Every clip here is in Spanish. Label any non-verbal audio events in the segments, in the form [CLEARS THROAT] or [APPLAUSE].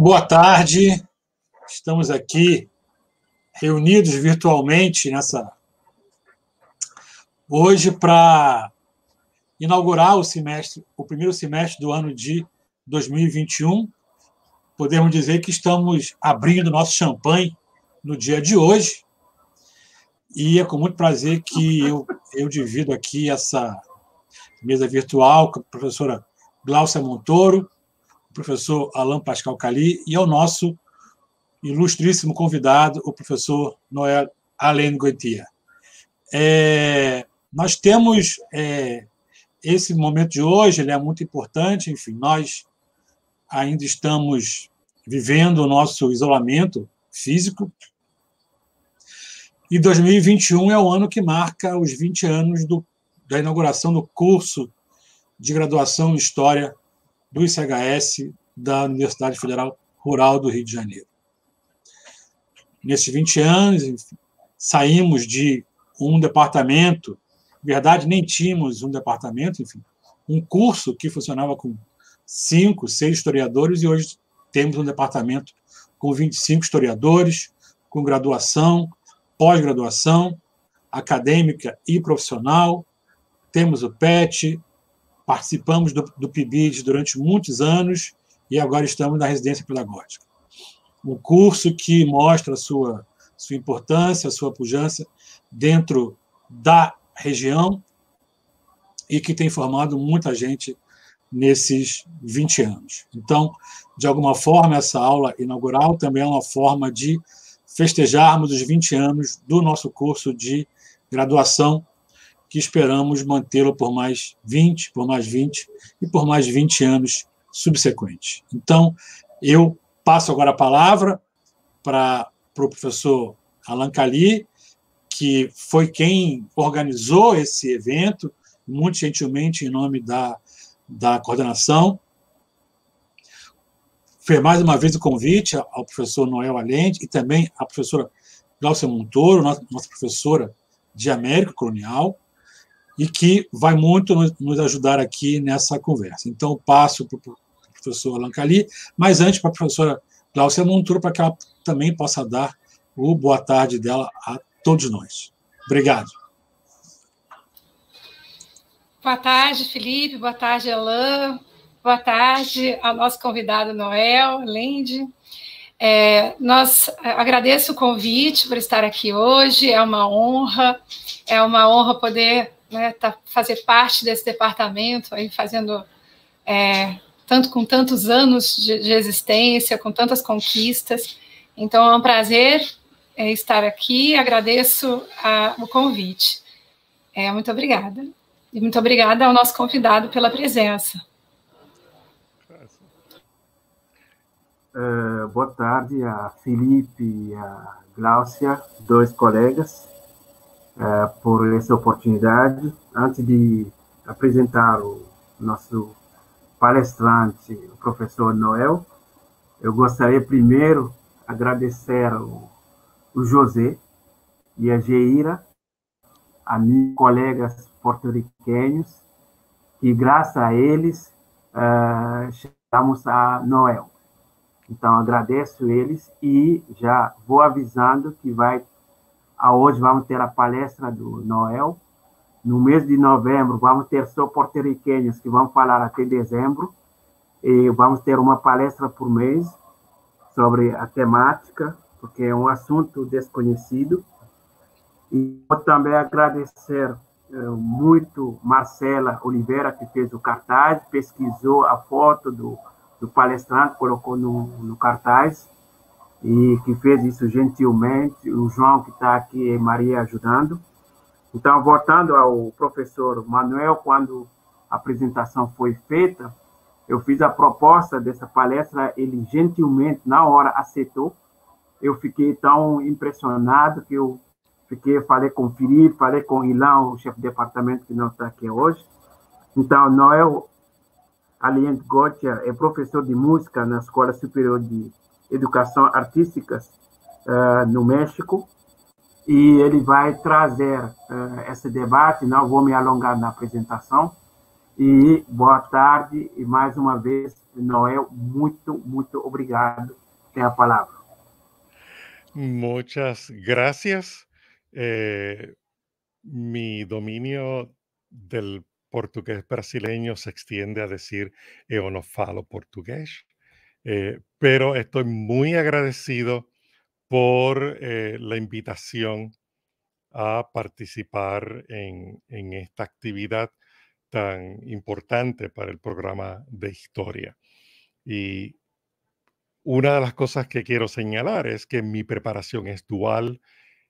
Boa tarde. Estamos aqui reunidos virtualmente nessa hoje para inaugurar o semestre, o primeiro semestre do ano de 2021. Podemos dizer que estamos abrindo nosso champanhe no dia de hoje. E é com muito prazer que eu, eu divido aqui essa mesa virtual com a professora Glaucia Montoro, professor Alain Pascal Cali e ao nosso ilustríssimo convidado, o professor Noel Alain Goitia. É, nós temos é, esse momento de hoje, ele é muito importante, enfim, nós ainda estamos vivendo o nosso isolamento físico. E 2021 é o ano que marca os 20 anos do, da inauguração do curso de graduação em História do ICHS da Universidade Federal Rural do Rio de Janeiro. Nesses 20 anos, enfim, saímos de um departamento, na verdade, nem tínhamos um departamento, enfim, um curso que funcionava com cinco, seis historiadores, e hoje temos um departamento com 25 historiadores, com graduação, pós-graduação, acadêmica e profissional. Temos o PET, Participamos do, do PIBID durante muitos anos e agora estamos na residência pedagógica. Um curso que mostra sua, sua importância, a sua pujança dentro da região e que tem formado muita gente nesses 20 anos. Então, de alguma forma, essa aula inaugural também é uma forma de festejarmos os 20 anos do nosso curso de graduação que esperamos mantê lo por mais 20, por mais 20 e por mais 20 anos subsequentes. Então, eu passo agora a palavra para o professor Allan Cali, que foi quem organizou esse evento, muito gentilmente em nome da, da coordenação. Fez mais uma vez o convite ao professor Noel Allende e também à professora Glaucia Montoro, nossa professora de América Colonial, e que vai muito nos ajudar aqui nessa conversa. Então, passo para o professor Alan Cali, mas antes para a professora Cláudia Montura, para que ela também possa dar o boa tarde dela a todos nós. Obrigado. Boa tarde, Felipe. Boa tarde, Alain. Boa tarde ao nosso convidado Noel, Lende. É, nós é, agradeço o convite por estar aqui hoje, é uma honra, é uma honra poder né, tá, fazer parte desse departamento, aí fazendo é, tanto com tantos anos de, de, existência, com tantas conquistas. Então é um prazer é, estar aqui. Agradeço a, o convite. É, muito obrigada. E muito obrigada ao nosso convidado pela presença. É, boa tarde a Felipe e a Gláucia, dois colegas uh, por essa oportunidade. Antes de apresentar o nosso palestrante, o professor Noel, eu gostaria primeiro agradecer o, o José e a Geira, a meus colegas porto-riquenhos, que graças a eles uh, chegamos a Noel. Então, agradeço eles e já vou avisando que vai hoje vamos ter a palestra do Noel. No mês de novembro, vamos ter só porto riquenhas que vão falar até dezembro. E vamos ter uma palestra por mês sobre a temática, porque é um assunto desconhecido. E vou também agradecer eh, muito Marcela Oliveira, que fez o cartaz, pesquisou a foto do, do palestrante, colocou no, no cartaz e que fez isso gentilmente, o João que está aqui e Maria ajudando. Então, voltando ao professor Manuel, quando a apresentação foi feita, eu fiz a proposta dessa palestra, ele gentilmente, na hora, aceitou. Eu fiquei tão impressionado que eu fiquei, falei com o Felipe, falei com o Ilão, o chefe de departamento que não está aqui hoje. Então, Noel Aliente Gotia é professor de música na Escola Superior de educação artísticas ah, no México e ele vai trazer ah, esse debate. Não vou me alongar na apresentação. E boa tarde e mais uma vez, Noel, muito, muito obrigado. Tem a palavra. muitas graças Eh, mi do del portugués brasileño se extiende a decir, eu no falo portugués, Eh, pero estoy muy agradecido por eh, la invitación a participar en, esta actividad tan importante para el programa de historia. Y una de las cosas que quiero señalar es que mi preparación es dual.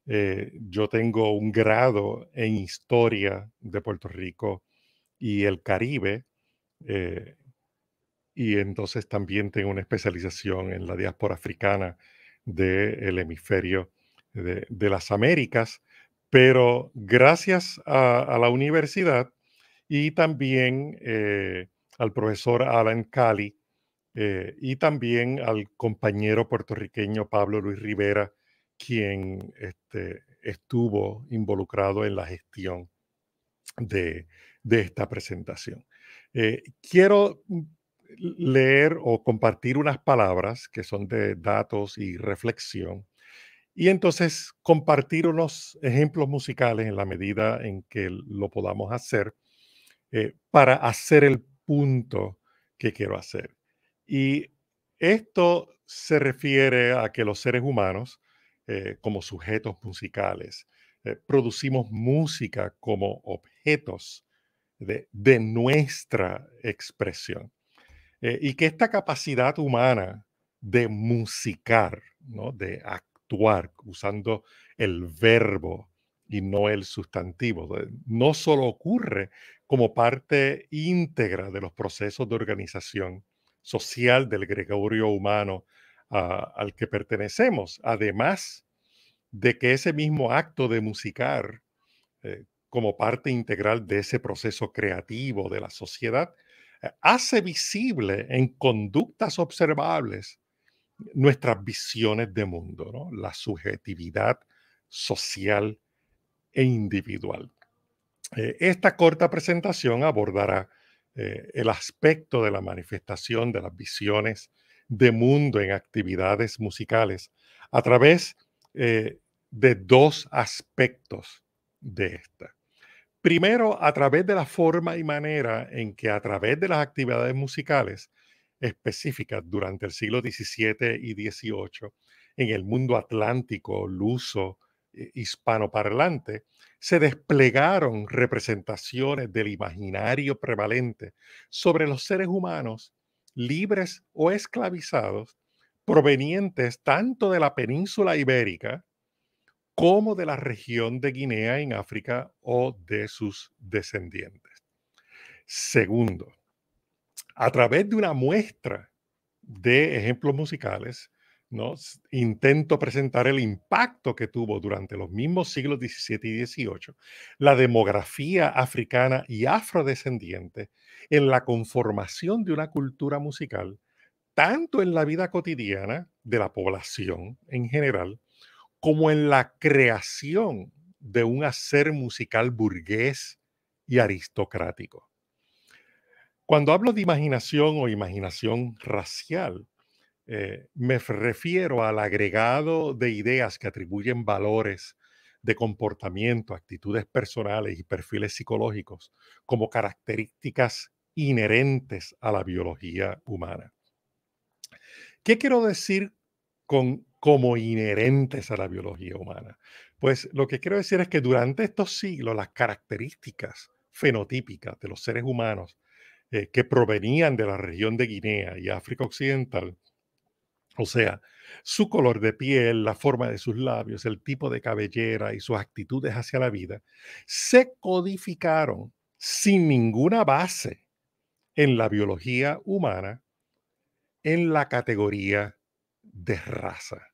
Eh, yo tengo un grado en historia de Puerto Rico y el Caribe y entonces también tengo una especialización en la diáspora africana del hemisferio de, las Américas, pero gracias a, la universidad y también eh, al profesor Alan Cali eh, y también al compañero puertorriqueño Pablo Luis Rivera, quien este, estuvo involucrado en la gestión de, esta presentación. Eh, quiero mm, leer o compartir unas palabras que son de datos y reflexión y entonces compartir unos ejemplos musicales en la medida en que lo podamos hacer eh, para hacer el punto que quiero hacer. Y esto se refiere a que los seres humanos, eh, como sujetos musicales, eh, producimos música como objetos de nuestra expresión. Eh, y que esta capacidad humana de musicar, ¿no? de actuar usando el verbo y no el sustantivo, no solo ocurre como parte íntegra de los procesos de organización social del gregorio humano ah, al que pertenecemos, además de que ese mismo acto de musicar eh, como parte integral de ese proceso creativo de la sociedad eh, hace visible en conductas observables nuestras visiones de mundo, la subjetividad social e individual. Eh, esta corta presentación abordará eh, el aspecto de la manifestación de las visiones de mundo en actividades musicales a través de dos aspectos de esta. Primero, a través de la forma y manera en que a través de las actividades musicales específicas durante el siglo XVII y XVIII, en el mundo atlántico, luso, eh, hispanoparlante, se desplegaron representaciones del imaginario prevalente sobre los seres humanos libres o esclavizados provenientes tanto de la península ibérica como de la región de Guinea en África o de sus descendientes. Segundo, a través de una muestra de ejemplos musicales, intento presentar el impacto que tuvo durante los mismos siglos XVII y XVIII la demografía africana y afrodescendiente en la conformación de una cultura musical, tanto en la vida cotidiana de la población en general, como en la creación de un hacer musical burgués y aristocrático. Cuando hablo de imaginación o imaginación racial, eh, me refiero al agregado de ideas que atribuyen valores de comportamiento, actitudes personales y perfiles psicológicos como características inherentes a la biología humana. ¿Qué quiero decir con como inherentes a la biología humana. Pues lo que quiero decir es que durante estos siglos las características fenotípicas de los seres humanos eh, que provenían de la región de Guinea y África Occidental, o sea, su color de piel, la forma de sus labios, el tipo de cabellera y sus actitudes hacia la vida, se codificaron sin ninguna base en la biología humana en la categoría de raza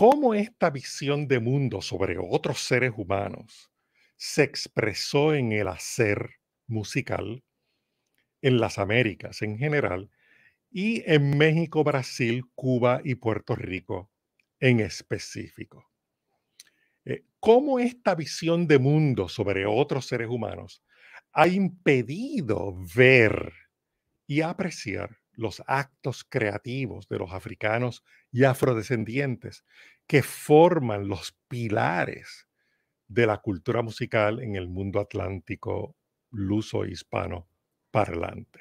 cómo esta visión de mundo sobre otros seres humanos se expresó en el hacer musical en las Américas en general y en México, Brasil, Cuba y Puerto Rico en específico. Eh, ¿Cómo esta visión de mundo sobre otros seres humanos ha impedido ver y apreciar los actos creativos de los africanos y afrodescendientes que forman los pilares de la cultura musical en el mundo atlántico luso hispano parlante.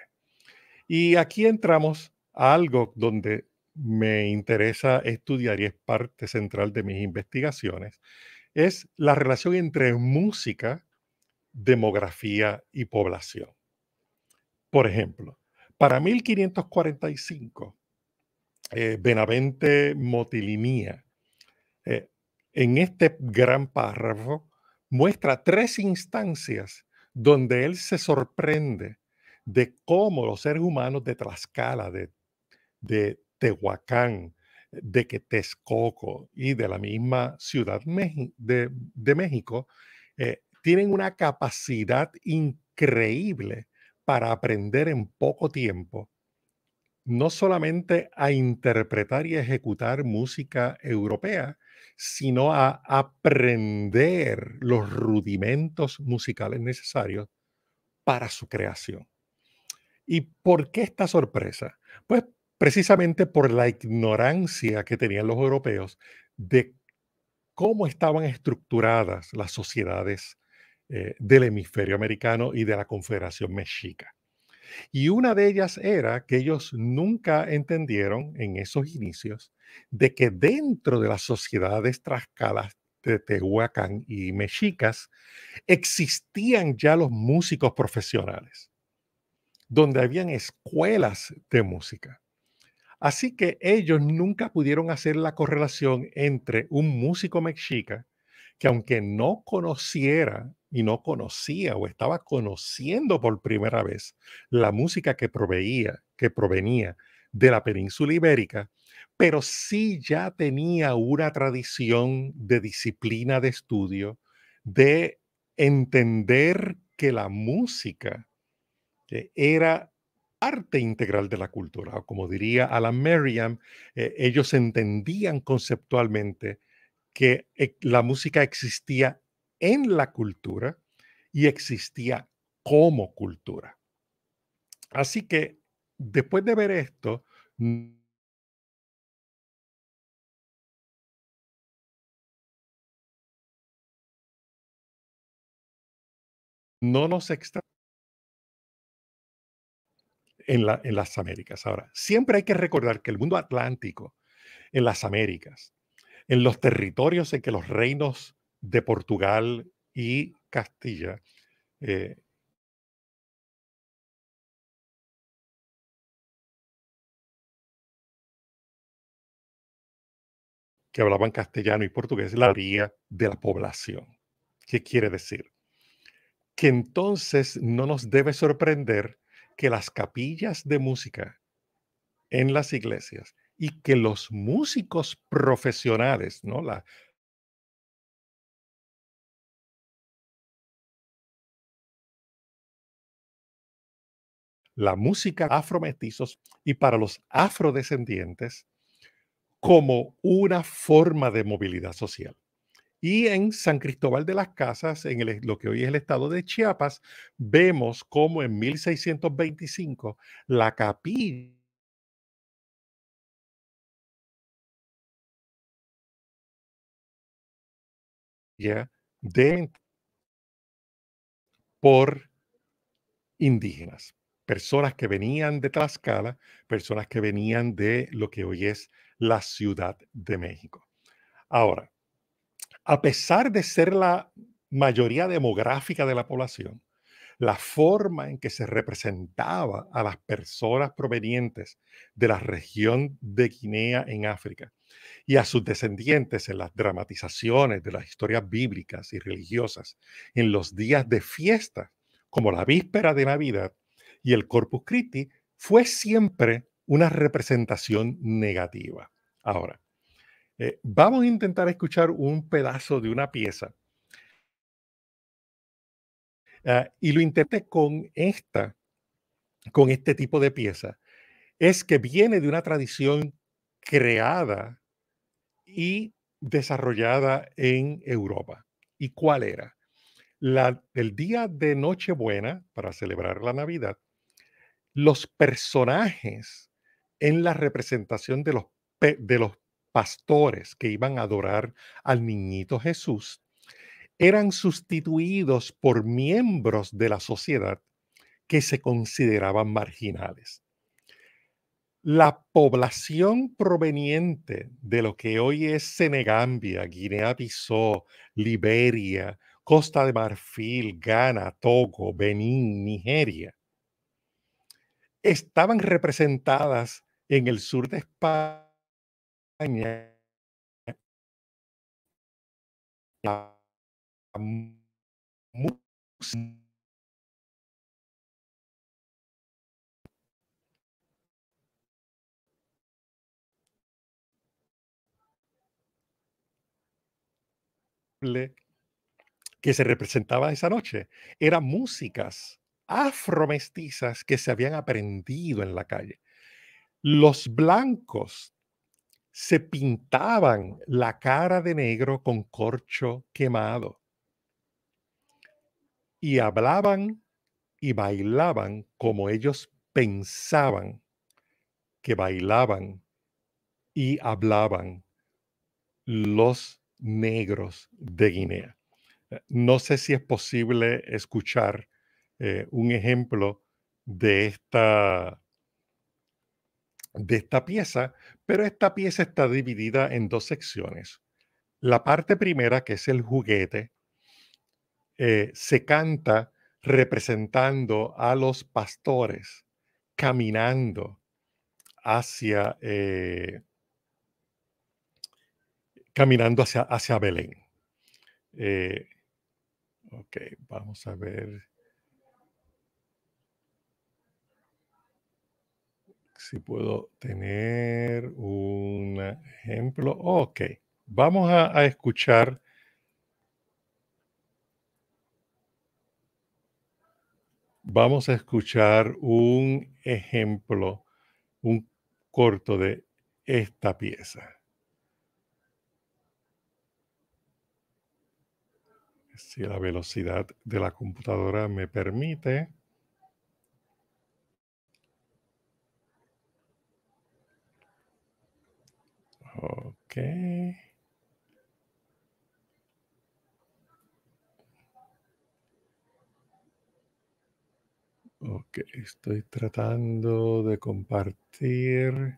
Y aquí entramos a algo donde me interesa estudiar y es parte central de mis investigaciones, es la relación entre música, demografía y población. Por ejemplo, para 1545, eh, Benavente Motilinía, eh, en este gran párrafo, muestra tres instancias donde él se sorprende de cómo los seres humanos de Tlaxcala, de, de Tehuacán, de Quetezcoco y de la misma Ciudad de, México, eh, tienen una capacidad increíble para aprender en poco tiempo no solamente a interpretar y ejecutar música europea, sino a aprender los rudimentos musicales necesarios para su creación. ¿Y por qué esta sorpresa? Pues precisamente por la ignorancia que tenían los europeos de cómo estaban estructuradas las sociedades eh, del hemisferio americano y de la Confederación Mexica. Y una de ellas era que ellos nunca entendieron en esos inicios de que dentro de las sociedades trascalas de Tehuacán y Mexicas existían ya los músicos profesionales, donde habían escuelas de música. Así que ellos nunca pudieron hacer la correlación entre un músico mexica que aunque no conociera y no conocía o estaba conociendo por primera vez la música que proveía, que provenía de la península ibérica, pero sí ya tenía una tradición de disciplina de estudio, de entender que la música eh, era arte integral de la cultura, o como diría Alan Merriam, eh, ellos entendían conceptualmente que eh, la música existía en la cultura y existía como cultura. Así que después de ver esto, no nos extrañamos en, las Américas. Ahora, siempre hay que recordar que el mundo atlántico, en las Américas, en los territorios en que los reinos de Portugal y Castilla. Eh, que hablaban castellano y portugués, la vía de la población. ¿Qué quiere decir? Que entonces no nos debe sorprender que las capillas de música en las iglesias y que los músicos profesionales, ¿no? La, la música afro-mestizos y para los afrodescendientes como una forma de movilidad social. Y en San Cristóbal de las Casas, en lo que hoy es el estado de Chiapas, vemos cómo en 1625 la capilla de por indígenas personas que venían de Tlaxcala, personas que venían de lo que hoy es la Ciudad de México. Ahora, a pesar de ser la mayoría demográfica de la población, la forma en que se representaba a las personas provenientes de la región de Guinea en África y a sus descendientes en las dramatizaciones de las historias bíblicas y religiosas en los días de fiesta, como la víspera de Navidad, y el Corpus Christi fue siempre una representación negativa. Ahora, eh, vamos a intentar escuchar un pedazo de una pieza. Ah, y lo intenté con esta, con este tipo de pieza, es que viene de una tradición creada y desarrollada en Europa. ¿Y cuál era? La, el día de Nochebuena, para celebrar la Navidad, los personajes en la representación de los, de los pastores que iban a adorar al niñito Jesús eran sustituidos por miembros de la sociedad que se consideraban marginales. La población proveniente de lo que hoy es Senegambia, Guinea-Bissau, Liberia, Costa de Marfil, Ghana, Togo, Benín, Nigeria, estaban representadas en el sur de España que se representaba esa noche. Eran músicas afromestizas que se habían aprendido en la calle. Los blancos se pintaban la cara de negro con corcho quemado y hablaban y bailaban como ellos pensaban que bailaban y hablaban los negros de Guinea. Eh, no sé si es posible escuchar eh, un ejemplo de esta, de pieza, pero esta pieza está dividida en dos secciones. La parte primera, que es el juguete, eh, se canta representando a los pastores caminando hacia, eh, caminando hacia, hacia Belén. ok, vamos a ver. si puedo tener un ejemplo. Ok, vamos a, a escuchar. Vamos a escuchar un ejemplo, un corto de esta pieza. Si la velocidad de la computadora me permite. Ok. Okay. estoy tratando de compartir.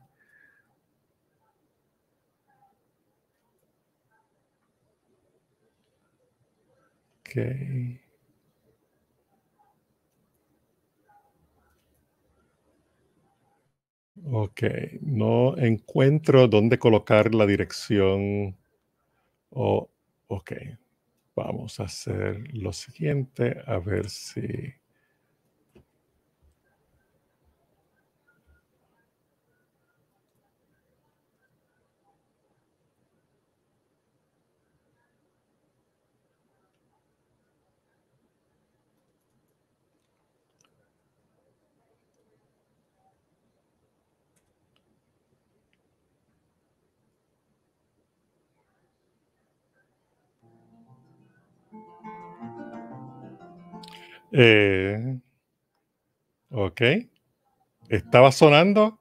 Okay. Ok, no encuentro dónde colocar la dirección. Oh, ok, vamos a hacer lo siguiente, a ver si... Eh, ok. Estaba sonando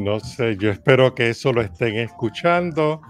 No sé, yo espero que eso lo estén escuchando.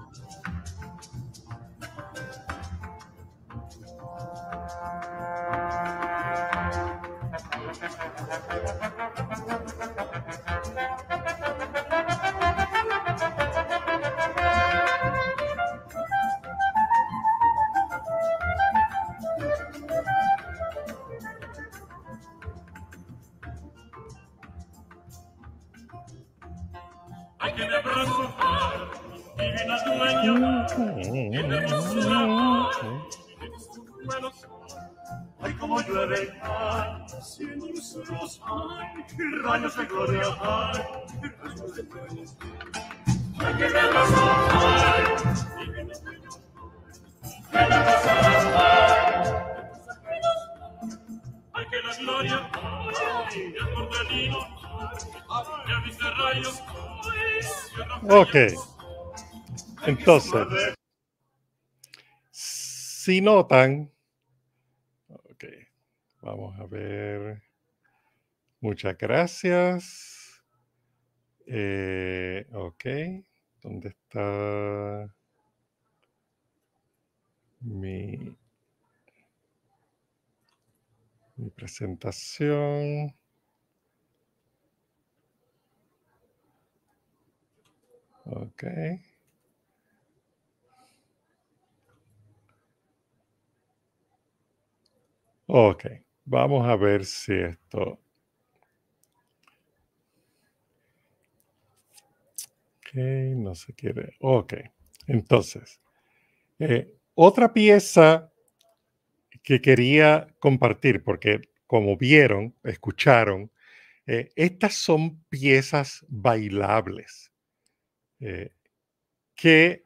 si notan, okay, vamos a ver. Muchas gracias. Eh, ok, ¿dónde está mi presentación? ver si esto... Ok, no se quiere. Ok, entonces, eh, otra pieza que quería compartir, porque como vieron, escucharon, eh, estas son piezas bailables eh, que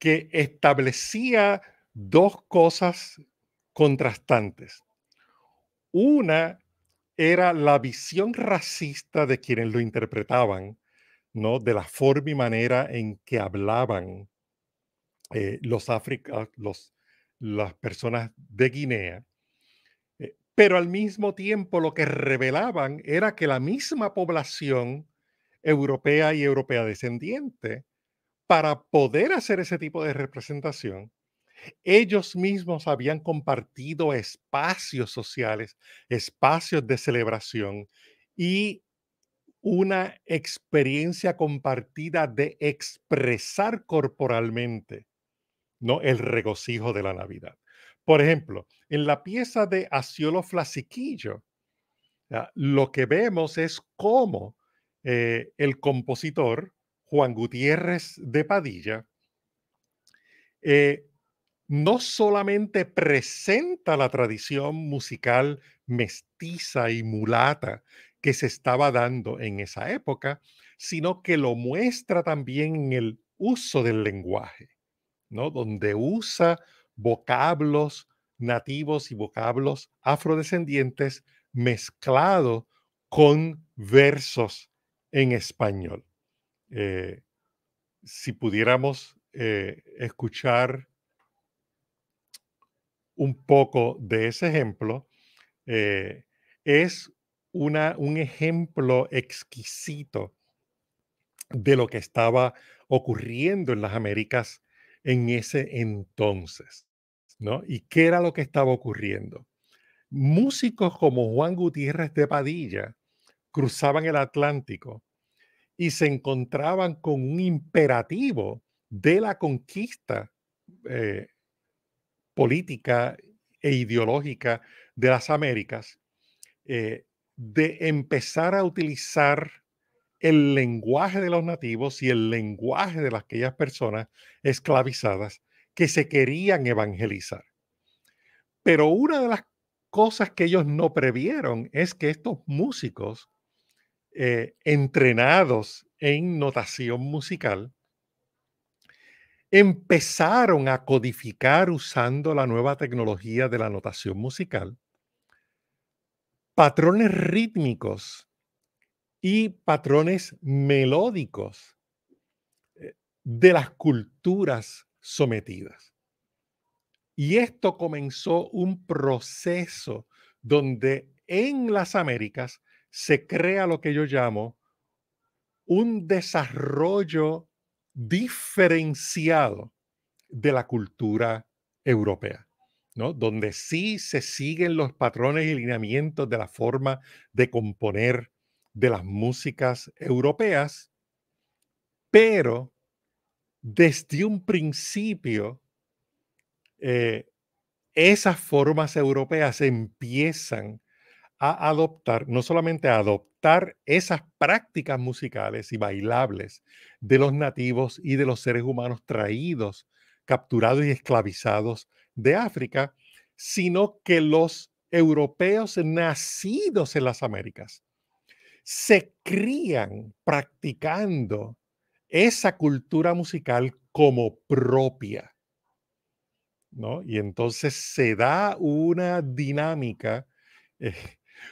que establecía dos cosas contrastantes. Una era la visión racista de quienes lo interpretaban, ¿no? de la forma y manera en que hablaban eh, los, africanos, las personas de Guinea, eh, pero al mismo tiempo lo que revelaban era que la misma población europea y europea descendiente para poder hacer ese tipo de representación, ellos mismos habían compartido espacios sociales, espacios de celebración y una experiencia compartida de expresar corporalmente ¿no? el regocijo de la Navidad. Por ejemplo, en la pieza de Asiolo Flasiquillo, ah, lo que vemos es cómo eh, el compositor Juan Gutiérrez de Padilla, eh, no solamente presenta la tradición musical mestiza y mulata que se estaba dando en esa época, sino que lo muestra también en el uso del lenguaje, ¿no? Donde usa vocablos nativos y vocablos afrodescendientes mezclados con versos en español. Eh, si pudiéramos eh, escuchar un poco de ese ejemplo, eh, es una, un ejemplo exquisito de lo que estaba ocurriendo en las Américas en ese entonces, ¿no? ¿Y qué era lo que estaba ocurriendo? Músicos como Juan Gutiérrez de Padilla cruzaban el Atlántico y se encontraban con un imperativo de la conquista eh, política e ideológica de las Américas, eh, de empezar a utilizar el lenguaje de los nativos y el lenguaje de aquellas personas esclavizadas que se querían evangelizar. Pero una de las cosas que ellos no previeron es que estos músicos eh, entrenados en notación musical, empezaron a codificar usando la nueva tecnología de la notación musical patrones rítmicos y patrones melódicos eh, de las culturas sometidas. Y esto comenzó un proceso donde en las Américas se crea lo que yo llamo un desarrollo diferenciado de la cultura europea, ¿no? donde sí se siguen los patrones y lineamientos de la forma de componer de las músicas europeas, pero desde un principio eh, esas formas europeas empiezan a adoptar, no solamente a adoptar esas prácticas musicales y bailables de los nativos y de los seres humanos traídos, capturados y esclavizados de África, sino que los europeos nacidos en las Américas se crían practicando esa cultura musical como propia. ¿no? Y entonces se da una dinámica eh,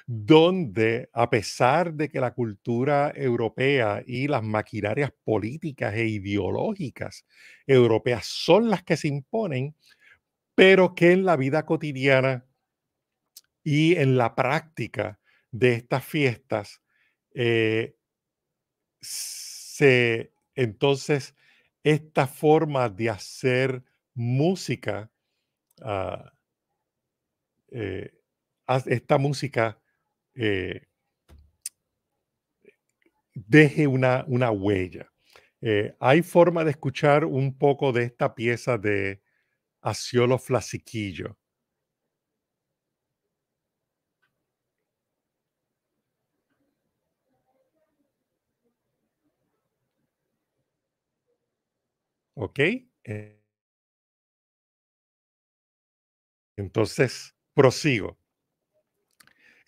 donde a pesar de que la cultura europea y las maquinarias políticas e ideológicas europeas son las que se imponen, pero que en la vida cotidiana y en la práctica de estas fiestas eh, se entonces esta forma de hacer música ah, eh, esta música eh, deje una, huella. Eh, hay forma de escuchar un poco de esta pieza de Asiolo Flasiquillo. ¿Ok? Eh. entonces, prosigo.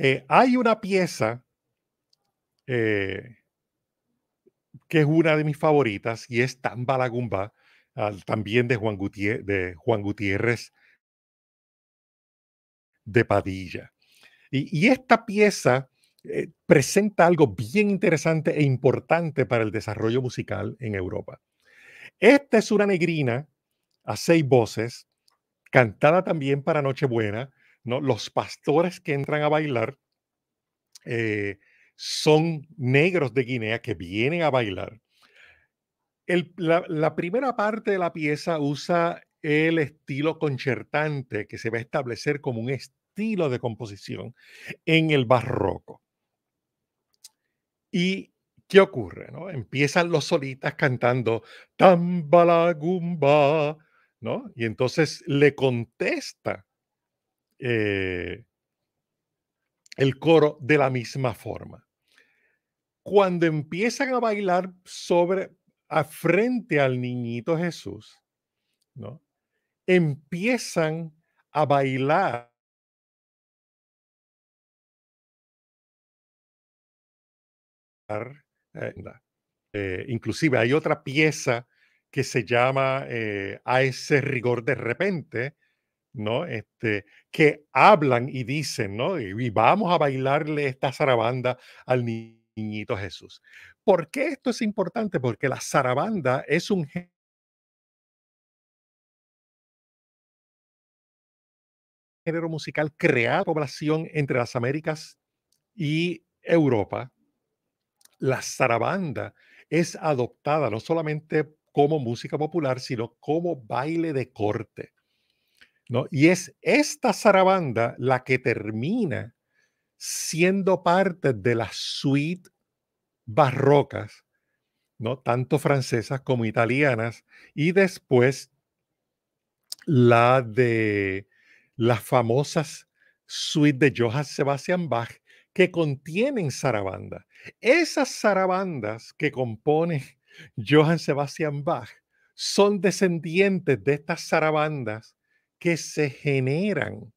Eh, hay una pieza eh, que es una de mis favoritas y es Tamba la Gumba, ah, también de Juan, Gutiérrez de Padilla. Y, esta pieza eh, presenta algo bien interesante e importante para el desarrollo musical en Europa. Esta es una negrina a seis voces, cantada también para Nochebuena, los pastores que entran a bailar eh, son negros de Guinea que vienen a bailar. la, primera parte de la pieza usa el estilo concertante que se va a establecer como un estilo de composición en el barroco. ¿Y qué ocurre? No? Empiezan los solitas cantando Tambalagumba, ¿no? Y entonces le contesta eh, el coro de la misma forma. Cuando empiezan a bailar sobre, a frente al niñito Jesús, ¿no? empiezan a bailar eh, eh, inclusive hay otra pieza que se llama A ese rigor de repente, ¿no? Este, que hablan y dicen, ¿no? Y, vamos a bailarle esta zarabanda al niñito Jesús. ¿Por qué esto es importante? Porque la zarabanda es un género musical creado población entre las Américas y Europa. La zarabanda es adoptada no solamente como música popular, sino como baile de corte. Y es esta zarabanda la que termina siendo parte de las suites barrocas, ¿no? tanto francesas como italianas, y después la de las famosas suites de Johann Sebastian Bach que contienen zarabanda. Esas zarabandas que compone Johann Sebastian Bach son descendientes de estas zarabandas que se generan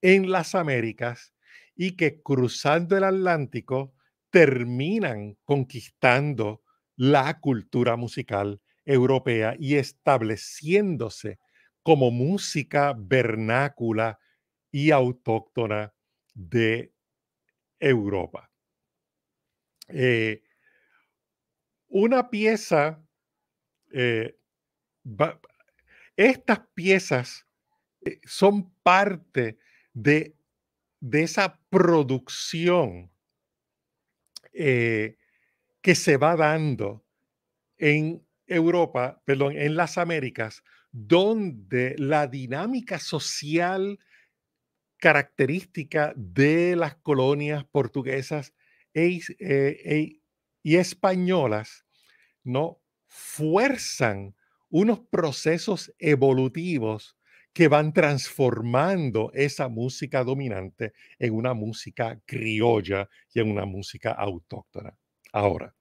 en las Américas y que cruzando el Atlántico terminan conquistando la cultura musical europea y estableciéndose como música vernácula y autóctona de Europa. Eh, una pieza, eh, estas piezas eh, son parte de, esa producción eh, que se va dando en Europa, perdón, en las Américas, donde la dinámica social característica de las colonias portuguesas e, eh, e, y españolas, ¿no? Fuerzan unos procesos evolutivos que van transformando esa música dominante en una música criolla y en una música autóctona. Ahora,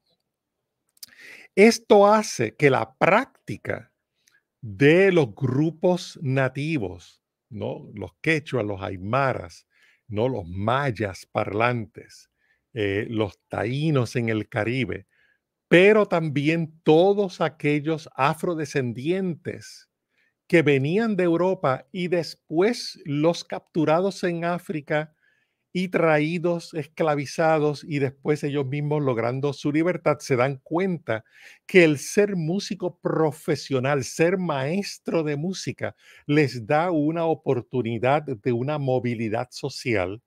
esto hace que la práctica de los grupos nativos, ¿no? los quechuas, los aymaras, ¿no? los mayas parlantes, eh, los taínos en el Caribe, pero también todos aquellos afrodescendientes que venían de Europa y después los capturados en África y traídos, esclavizados y después ellos mismos logrando su libertad, se dan cuenta que el ser músico profesional, ser maestro de música, les da una oportunidad de una movilidad social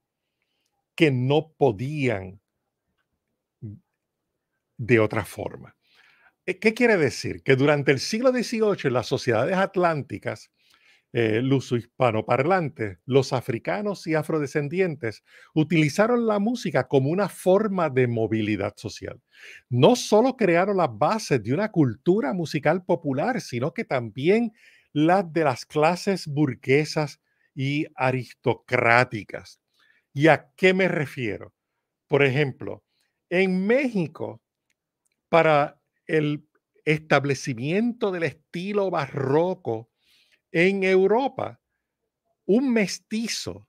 que no podían de otra forma. Eh, ¿Qué quiere decir? Que durante el siglo XVIII las sociedades atlánticas, eh, luso-hispanoparlantes, los africanos y afrodescendientes utilizaron la música como una forma de movilidad social. No solo crearon las bases de una cultura musical popular, sino que también las de las clases burguesas y aristocráticas. ¿Y a qué me refiero? Por ejemplo, en México, para el establecimiento del estilo barroco en Europa, un mestizo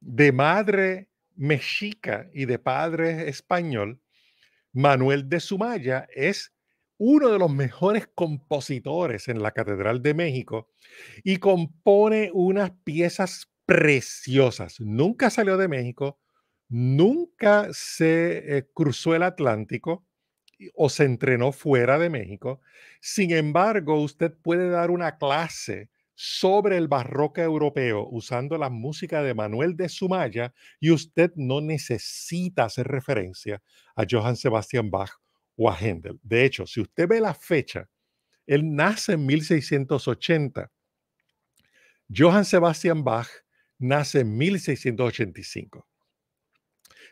de madre mexica y de padre español, Manuel de Sumaya es uno de los mejores compositores en la Catedral de México y compone unas piezas preciosas. Nunca salió de México, nunca se eh, cruzó el Atlántico o se entrenó fuera de México. Sin embargo, usted puede dar una clase sobre el barroco europeo usando la música de Manuel de Sumaya y usted no necesita hacer referencia a Johann Sebastian Bach o a Händel. De hecho, si usted ve la fecha, él nace en 1680. Johann Sebastian Bach nace en 1685.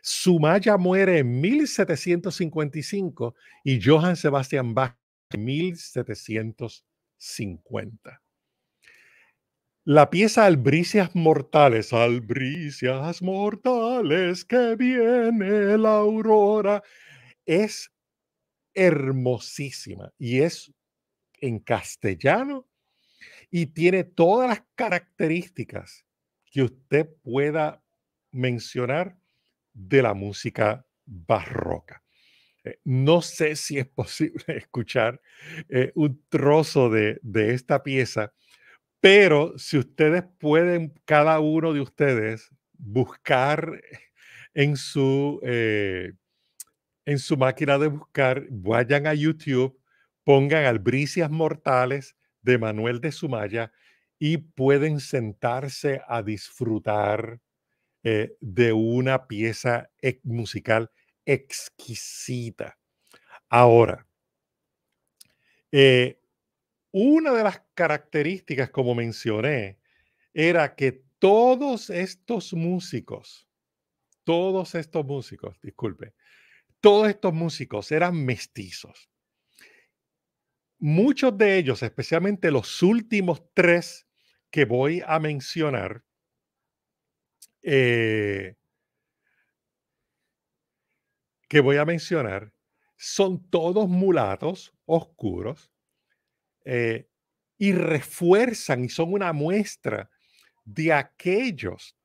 Sumaya muere en 1755 y Johann Sebastian Bach en 1750. La pieza Albricias Mortales, Albricias Mortales, que viene la aurora, es hermosísima y es en castellano y tiene todas las características que usted pueda mencionar de la música barroca. Eh, no sé si es posible [LAUGHS] escuchar eh, un trozo de, de, esta pieza, pero si ustedes pueden, cada uno de ustedes, buscar en su, eh, en su máquina de buscar, vayan a YouTube, pongan Albricias Mortales de Manuel de Sumaya y pueden sentarse a disfrutar eh, de una pieza musical exquisita. Ahora, eh, una de las características, como mencioné, era que todos estos músicos, todos estos músicos, disculpe, todos estos músicos eran mestizos. Muchos de ellos, especialmente los últimos tres que voy a mencionar, eh, que voy a mencionar son todos mulatos oscuros eh, y refuerzan y son una muestra de aquellos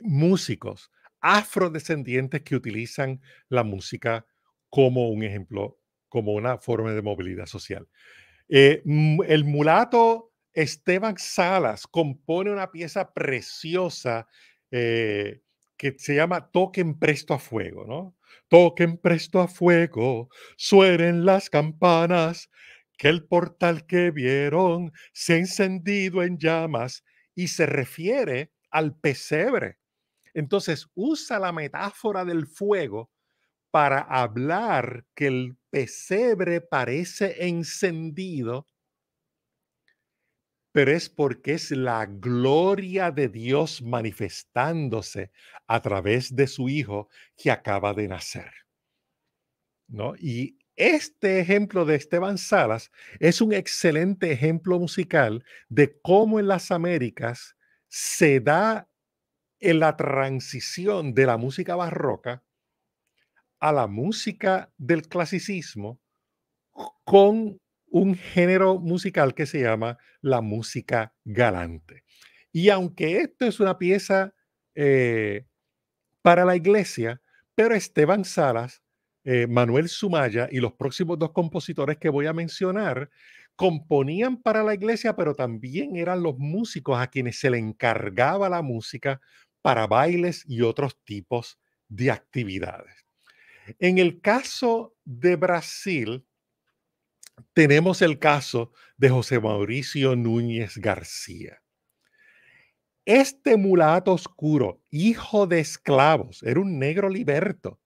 músicos afrodescendientes que utilizan la música como un ejemplo, como una forma de movilidad social. Eh, mm, el mulato Esteban Salas compone una pieza preciosa eh, que se llama Toquen Presto a Fuego, ¿no? Toquen presto a fuego, suenen las campanas, que el portal que vieron se ha encendido en llamas y se refiere al pesebre. Entonces usa la metáfora del fuego para hablar que el pesebre parece encendido pero es porque es la gloria de Dios manifestándose a través de su Hijo que acaba de nacer. ¿No? Y este ejemplo de Esteban Salas es un excelente ejemplo musical de cómo en las Américas se da en la transición de la música barroca a la música del clasicismo con un género musical que se llama la música galante. Y aunque esto es una pieza eh, para la iglesia, pero Esteban Salas, eh, Manuel Sumaya y los próximos dos compositores que voy a mencionar componían para la iglesia, pero también eran los músicos a quienes se le encargaba la música para bailes y otros tipos de actividades. En el caso de Brasil, tenemos el caso de José Mauricio Núñez García. Este mulato oscuro, hijo de esclavos, era un negro liberto,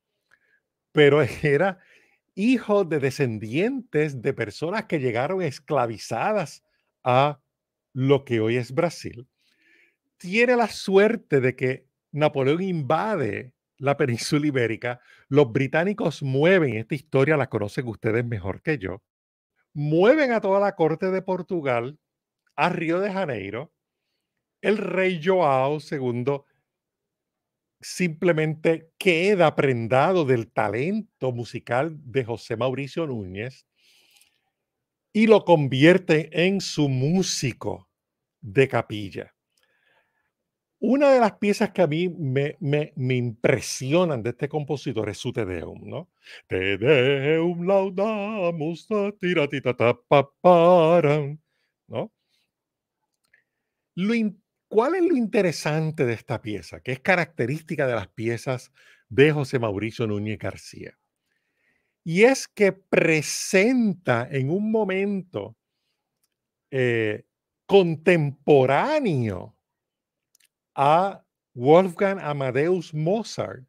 pero [LAUGHS] era hijo de descendientes de personas que llegaron esclavizadas a lo que hoy es Brasil. Tiene la suerte de que Napoleón invade la península ibérica, los británicos mueven, esta historia la conocen ustedes mejor que yo, mueven a toda la corte de Portugal a Río de Janeiro. El rey Joao II simplemente queda prendado del talento musical de José Mauricio Núñez y lo convierte en su músico de capilla. Una de las piezas que a mí me, impresionan de este compositor es su Te Deum, ¿no? Te Deum laudamus ¿no? ¿Cuál es lo interesante de esta pieza? Que es característica de las piezas de José Mauricio Núñez García. Y es que presenta en un momento eh, contemporáneo a Wolfgang Amadeus Mozart,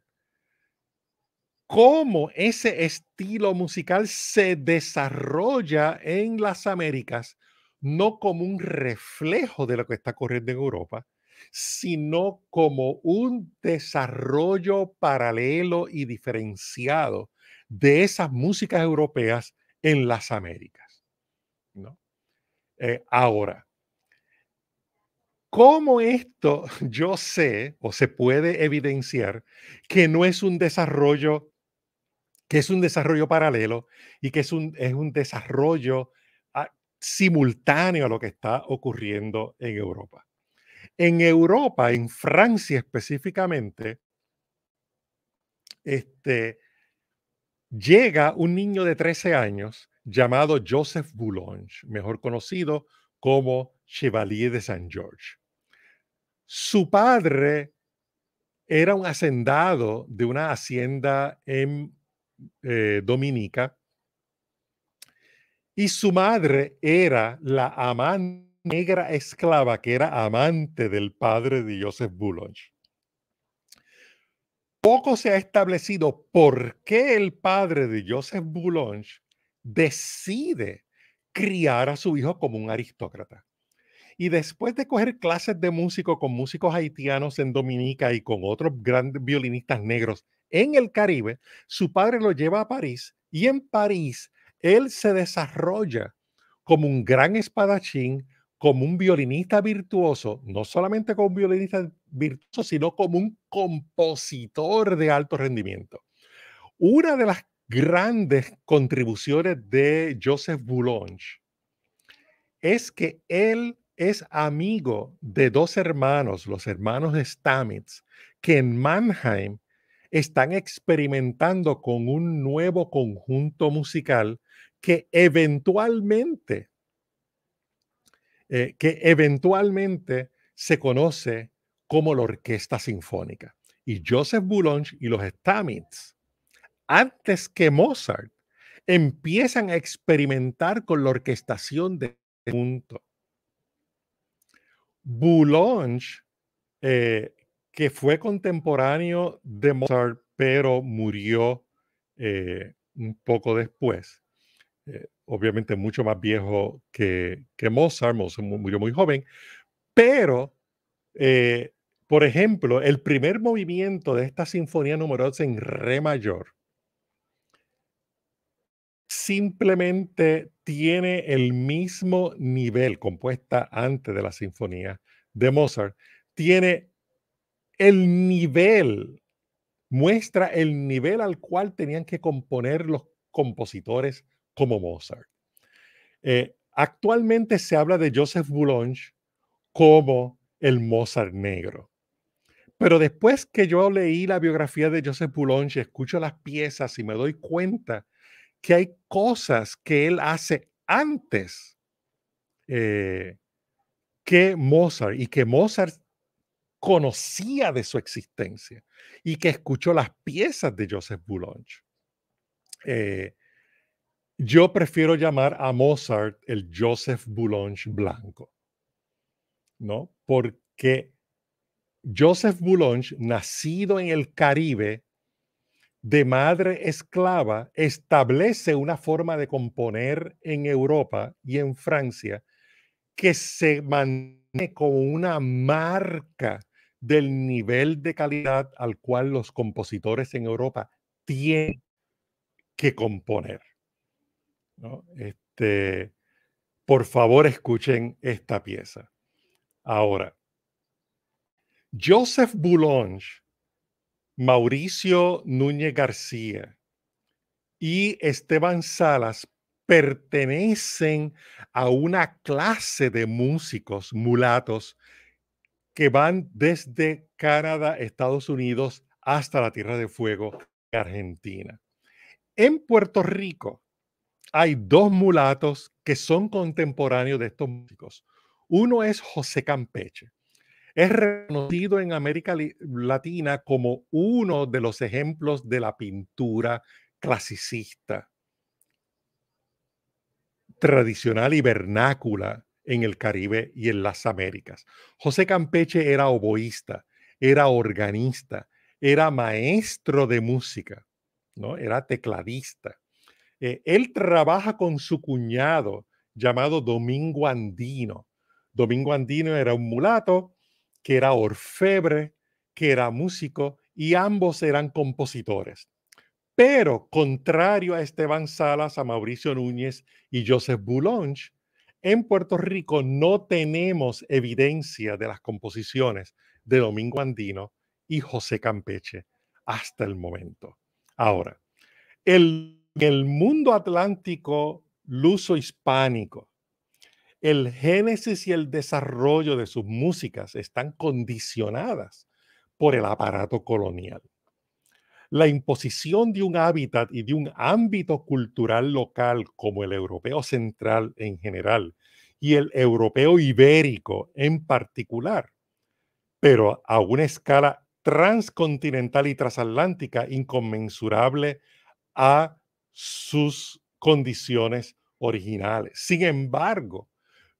cómo ese estilo musical se desarrolla en las Américas, no como un reflejo de lo que está corriendo en Europa, sino como un desarrollo paralelo y diferenciado de esas músicas europeas en las Américas. ¿no? Eh, ahora, ¿Cómo esto [LAUGHS] yo sé o se puede evidenciar que no es un desarrollo, que es un desarrollo paralelo y que es un, desarrollo ah, simultáneo a lo que está ocurriendo en Europa? En Europa, en Francia específicamente, este, llega un niño de 13 años llamado Joseph Boulange, mejor conocido como Chevalier de Saint georges su padre era un hacendado de una hacienda en eh, Dominica y su madre era la amante negra esclava que era amante del padre de Joseph Boulogne. Poco se ha establecido por qué el padre de Joseph Boulogne decide criar a su hijo como un aristócrata. Y después de coger clases de músico con músicos haitianos en Dominica y con otros grandes violinistas negros en el Caribe, su padre lo lleva a París y en París él se desarrolla como un gran espadachín, como un violinista virtuoso, no solamente como un violinista virtuoso, sino como un compositor de alto rendimiento. Una de las grandes contribuciones de Joseph Boulogne es que él es amigo de dos hermanos, los hermanos Stamitz, que en Mannheim están experimentando con un nuevo conjunto musical que eventualmente, eh, que eventualmente se conoce como la Orquesta Sinfónica. Y Joseph Boulogne y los Stamitz, antes que Mozart, empiezan a experimentar con la orquestación de este conjunto. Boulogne, eh, que fue contemporáneo de Mozart, pero murió eh, un poco después. Eh, obviamente mucho más viejo que, Mozart, Mozart murió muy joven, pero, por ejemplo, el primer movimiento de esta sinfonía número en re mayor simplemente tiene el mismo nivel compuesta antes de la sinfonía de Mozart, tiene el nivel, muestra el nivel al cual tenían que componer los compositores como Mozart. Eh, actualmente se habla de Joseph Boulogne como el Mozart negro. Pero después que yo leí la biografía de Joseph Boulogne, escucho las piezas y me doy cuenta que hay cosas que él hace antes eh, que Mozart y que Mozart conocía de su existencia y que escuchó las piezas de Joseph Boulogne. Eh, yo prefiero llamar a Mozart el Joseph Boulogne blanco, ¿no? Porque Joseph Boulogne, nacido en el Caribe, de madre esclava establece una forma de componer en Europa y en Francia que se mantiene como una marca del nivel de calidad al cual los compositores en Europa tienen que componer. Este, por favor, escuchen esta pieza. Ahora, Joseph Boulange Mauricio Núñez García y Esteban Salas pertenecen a una clase de músicos mulatos que van desde Canadá, Estados Unidos, hasta la Tierra de Fuego, Argentina. En Puerto Rico hay dos mulatos que son contemporáneos de estos músicos. Uno es José Campeche es reconocido en América Latina como uno de los ejemplos de la pintura clasicista tradicional y vernácula en el Caribe y en las Américas. José Campeche era oboísta, era organista, era maestro de música, ¿no? era tecladista. Eh, él trabaja con su cuñado llamado Domingo Andino. Domingo Andino era un mulato que era orfebre, que era músico, y ambos eran compositores. Pero contrario a Esteban Salas, a Mauricio Núñez y Joseph Boulange, en Puerto Rico no tenemos evidencia de las composiciones de Domingo Andino y José Campeche hasta el momento. Ahora, en el mundo atlántico luso hispánico el génesis y el desarrollo de sus músicas están condicionadas por el aparato colonial. La imposición de un hábitat y de un ámbito cultural local como el europeo central en general y el europeo ibérico en particular, pero a una escala transcontinental y transatlántica inconmensurable a sus condiciones originales. Sin embargo,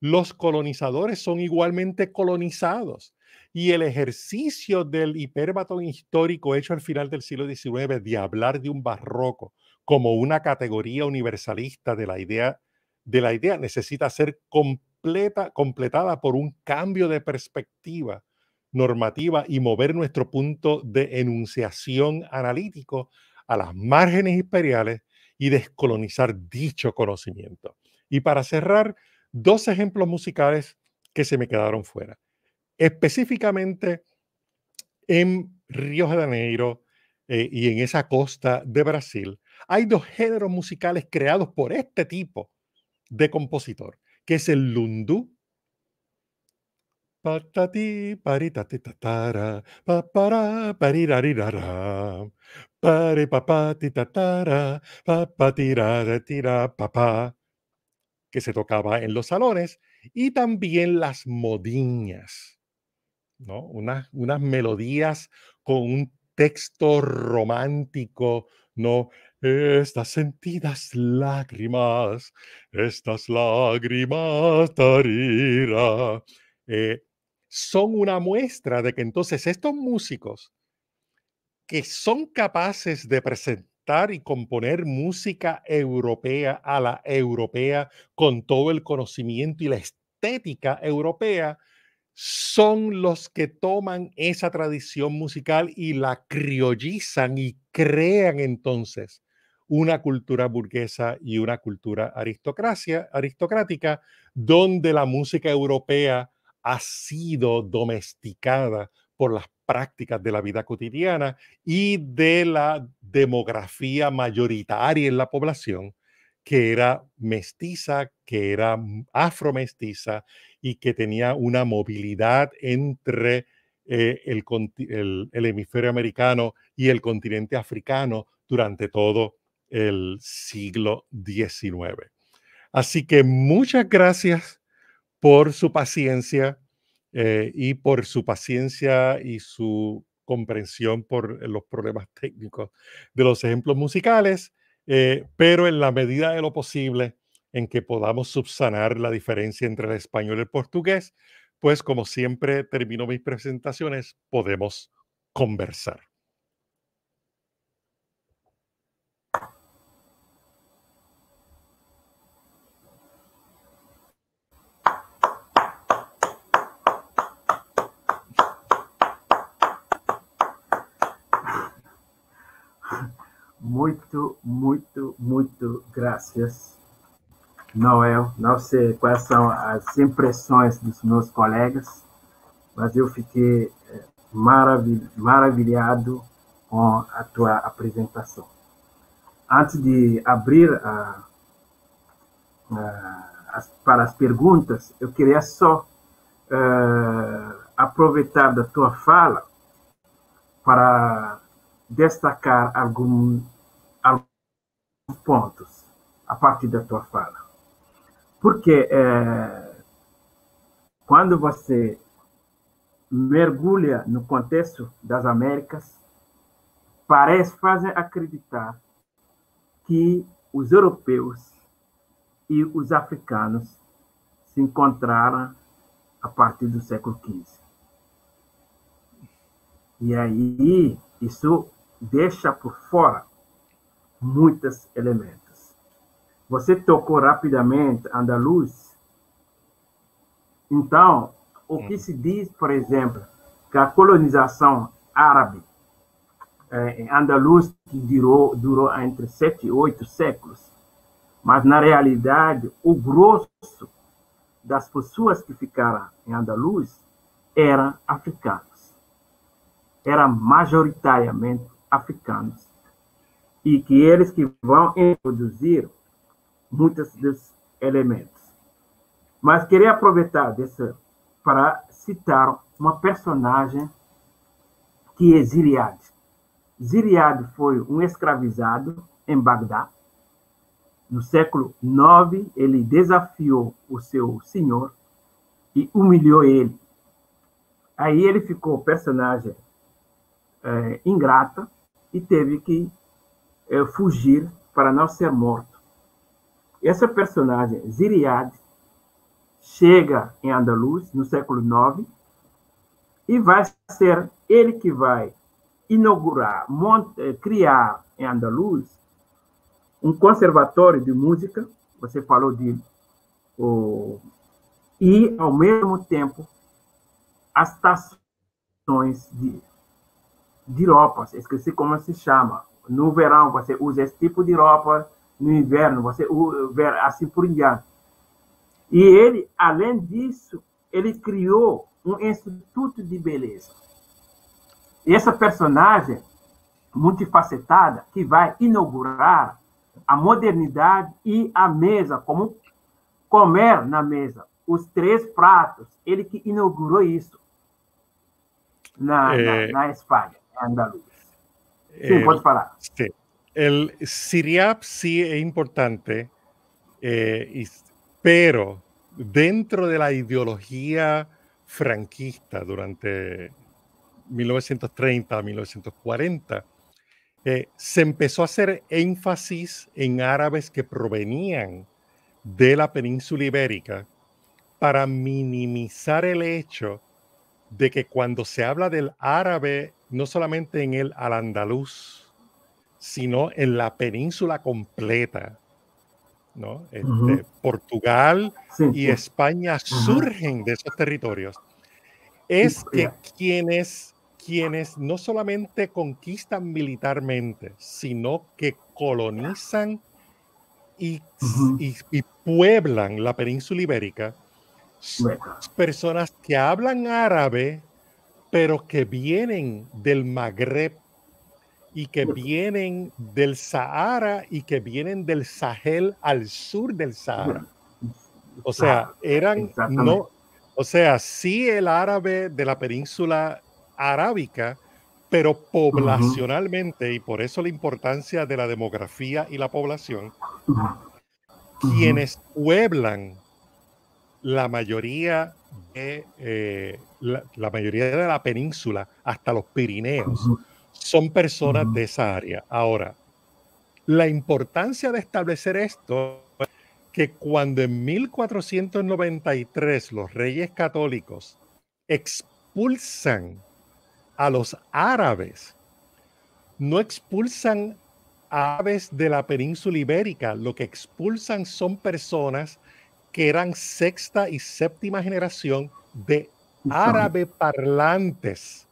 los colonizadores son igualmente colonizados. Y el ejercicio del hiperbatón histórico hecho al final del siglo XIX de hablar de un barroco como una categoría universalista de la idea, de la idea necesita ser completa, completada por un cambio de perspectiva normativa y mover nuestro punto de enunciación analítico a las márgenes imperiales y descolonizar dicho conocimiento. Y para cerrar, dos ejemplos musicales que se me quedaron fuera. Específicamente en Río de Janeiro eh, y en esa costa de Brasil, hay dos géneros musicales creados por este tipo de compositor, que es el lundu Patati, paritati, tatara, papara, parirarirara, pare, papati, tatara, papatira, tira, papá que se tocaba en los salones y también las modiñas, ¿no? Unas, unas melodías con un texto romántico, ¿no? Estas sentidas lágrimas, estas lágrimas, tarira, eh, son una muestra de que entonces estos músicos que son capaces de presentar y componer música europea a la europea con todo el conocimiento y la estética europea, son los que toman esa tradición musical y la criollizan y crean entonces una cultura burguesa y una cultura aristocracia, aristocrática, donde la música europea ha sido domesticada por las prácticas de la vida cotidiana y de la demografía mayoritaria en la población, que era mestiza, que era afromestiza y que tenía una movilidad entre eh, el, el, hemisferio americano y el continente africano durante todo el siglo XIX. Así que muchas gracias por su paciencia, eh, y por su paciencia y su comprensión por eh, los problemas técnicos de los ejemplos musicales, eh, pero en la medida de lo posible en que podamos subsanar la diferencia entre el español y el portugués, pues como siempre termino mis presentaciones, podemos conversar. muito, muito, muito graças, Noel. Não sei quais são as impressões dos meus colegas, mas eu fiquei eh, maravil maravilhado com a tua apresentação. Antes de abrir a, a, as, para as perguntas, eu queria só uh, aproveitar da tua fala para destacar algum, pontos a partir da tua fala. Porque é, quando você mergulha no contexto das Américas, parece, fazer acreditar que os europeus e os africanos se encontraram a partir do século XV. E aí, isso deixa por fora muitos elementos. Você tocou rapidamente andaluz. Então, o que se diz, por exemplo, que a colonização árabe eh, em andaluz que durou, durou entre sete e oito séculos, mas na realidade o grosso das pessoas que ficaram em andaluz eram africanos, eram majoritariamente africanos e que eles que vão introduzir muitos dos elementos. Mas queria aproveitar desse para citar uma personagem que é Ziriad. Ziriad foi um escravizado em Bagdá. No século IX, ele desafiou o seu senhor e humilhou ele. Aí ele ficou personagem é, eh, ingrata e teve que é fugir para não ser morto. Essa personagem, Ziriad, chega em Andaluz no século IX e vai ser ele que vai inaugurar, eh, criar em Andaluz um conservatório de música, você falou dele, e, ao mesmo tempo, as estações de, de Lopas, esqueci como se chama, no verão, você usa esse tipo de roupa. No inverno, você usa assim por diante. E ele, além disso, ele criou um instituto de beleza. E essa personagem multifacetada que vai inaugurar a modernidade e a mesa, como comer na mesa, os três pratos. Ele que inaugurou isso na, é... na, na Espanha, na Andaluzia. Sí, pues para. Sí. El Siriap sí es importante, eh, pero dentro de la ideología franquista durante 1930 1940, eh, se empezó a hacer énfasis en árabes que provenían de la península ibérica para minimizar el hecho de que cuando se habla del árabe, no solamente en el al-andaluz, sino en la península completa, ¿no? Este, Portugal y España surgen de esos territorios. Es que quienes, quienes no solamente conquistan militarmente, sino que colonizan y, y pueblan la península ibérica, personas que hablan árabe, pero que vienen del Magreb y que vienen del Sahara y que vienen del Sahel al sur del Sahara. O sea, eran no, o sea, sí el árabe de la península arábica, pero poblacionalmente, y por eso la importancia de la demografía y la población, quienes pueblan la mayoría de eh, la, mayoría de la península hasta los Pirineos son personas de esa área. Ahora, la importancia de establecer esto es que cuando en 1493 los reyes católicos expulsan a los árabes, no expulsan aves de la península ibérica, lo que expulsan son personas que eran sexta y séptima generación de árabe parlantes.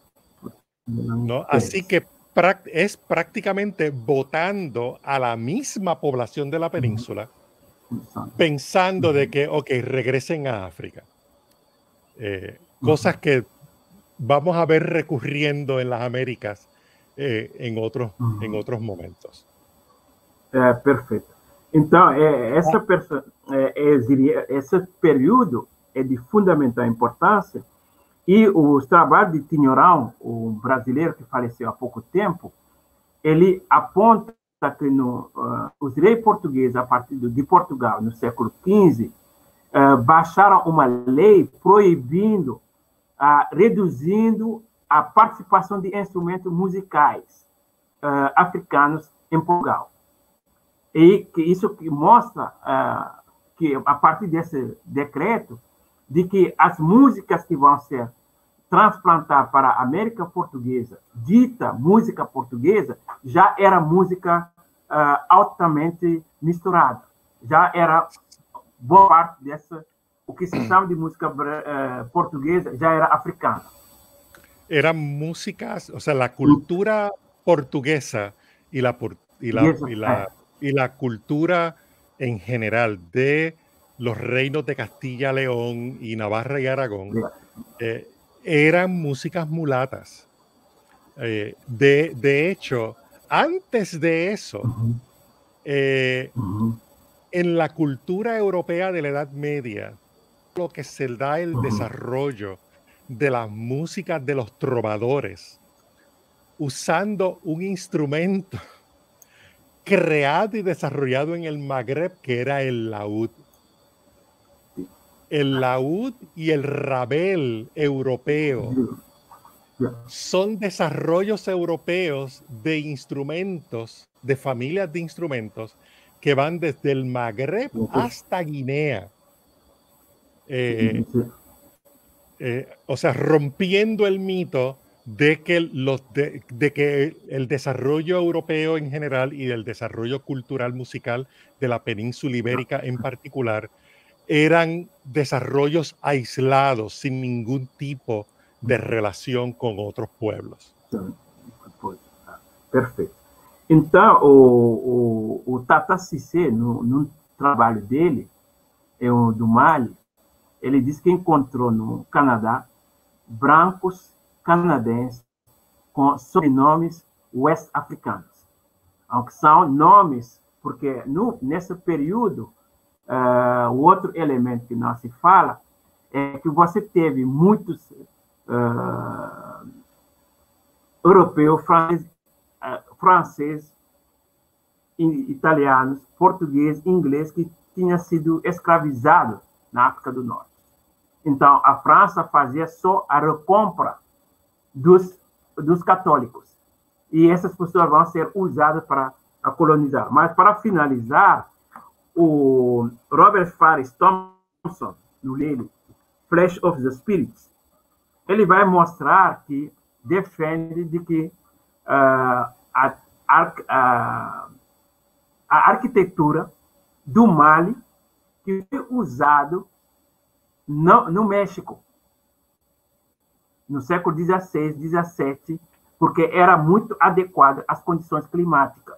¿no? Así que es prácticamente votando a la misma población de la península, pensando de que, ok, regresen a África. Eh, cosas que vamos a ver recurriendo en las Américas eh, en, otros, en otros momentos. Eh, perfecto. Então, é, essa é, é, diria, esse período é de fundamental importância e os trabalhos de Tinhorão, o brasileiro que faleceu há pouco tempo, ele aponta que no, uh, os reis portugueses, a partir de Portugal, no século XV, uh, ah, baixaram uma lei proibindo, uh, reduzindo a participação de instrumentos musicais africanos em Portugal. E que isso que mostra ah, que, a partir desse decreto, de que as músicas que vão ser transplantar para a América Portuguesa, dita música portuguesa, já era música ah, altamente misturada. Já era boa parte dessa, o que se chama de música eh, portuguesa, já era africana. Era música, ou seja, a cultura portuguesa e a, la, la, eh. y la cultura en general de los reinos de Castilla, León y Navarra y Aragón eh, eran músicas mulatas. Eh, de, hecho, antes de eso, eh, en la cultura europea de la Edad Media, lo que se da el desarrollo de las músicas de los trovadores usando un instrumento creado y desarrollado en el Magreb, que era el laúd. El laúd y el rabel europeo son desarrollos europeos de instrumentos, de familias de instrumentos, que van desde el Magreb hasta Guinea. Eh, eh, o sea, rompiendo el mito de que, los de, de, que el desarrollo europeo en general y el desarrollo cultural musical de la península ibérica en particular eran desarrollos aislados sin ningún tipo de relación con otros pueblos. Perfecto. Então, o, o, o Tata Cissé, no, no trabalho dele, é o do Mali, ele diz que encontrou no Canadá brancos canadenses com sobrenomes west-africanos, que são nomes, porque no, nesse período, uh, o outro elemento que não se fala é que você teve muitos uh, europeus, franceses, uh, italianos, portugueses, ingleses que tinham sido escravizados na África do Norte. Então, a França fazia só a recompra dos, dos católicos. E essas pessoas vão ser usadas para colonizar. Mas, para finalizar, o Robert Farris Thompson, no livro Flash of the Spirits, ele vai mostrar que defende de que uh, a, a, a, arquitetura do Mali que foi usado no, no México no século XVI, XVII, porque era muito adequada às condições climáticas.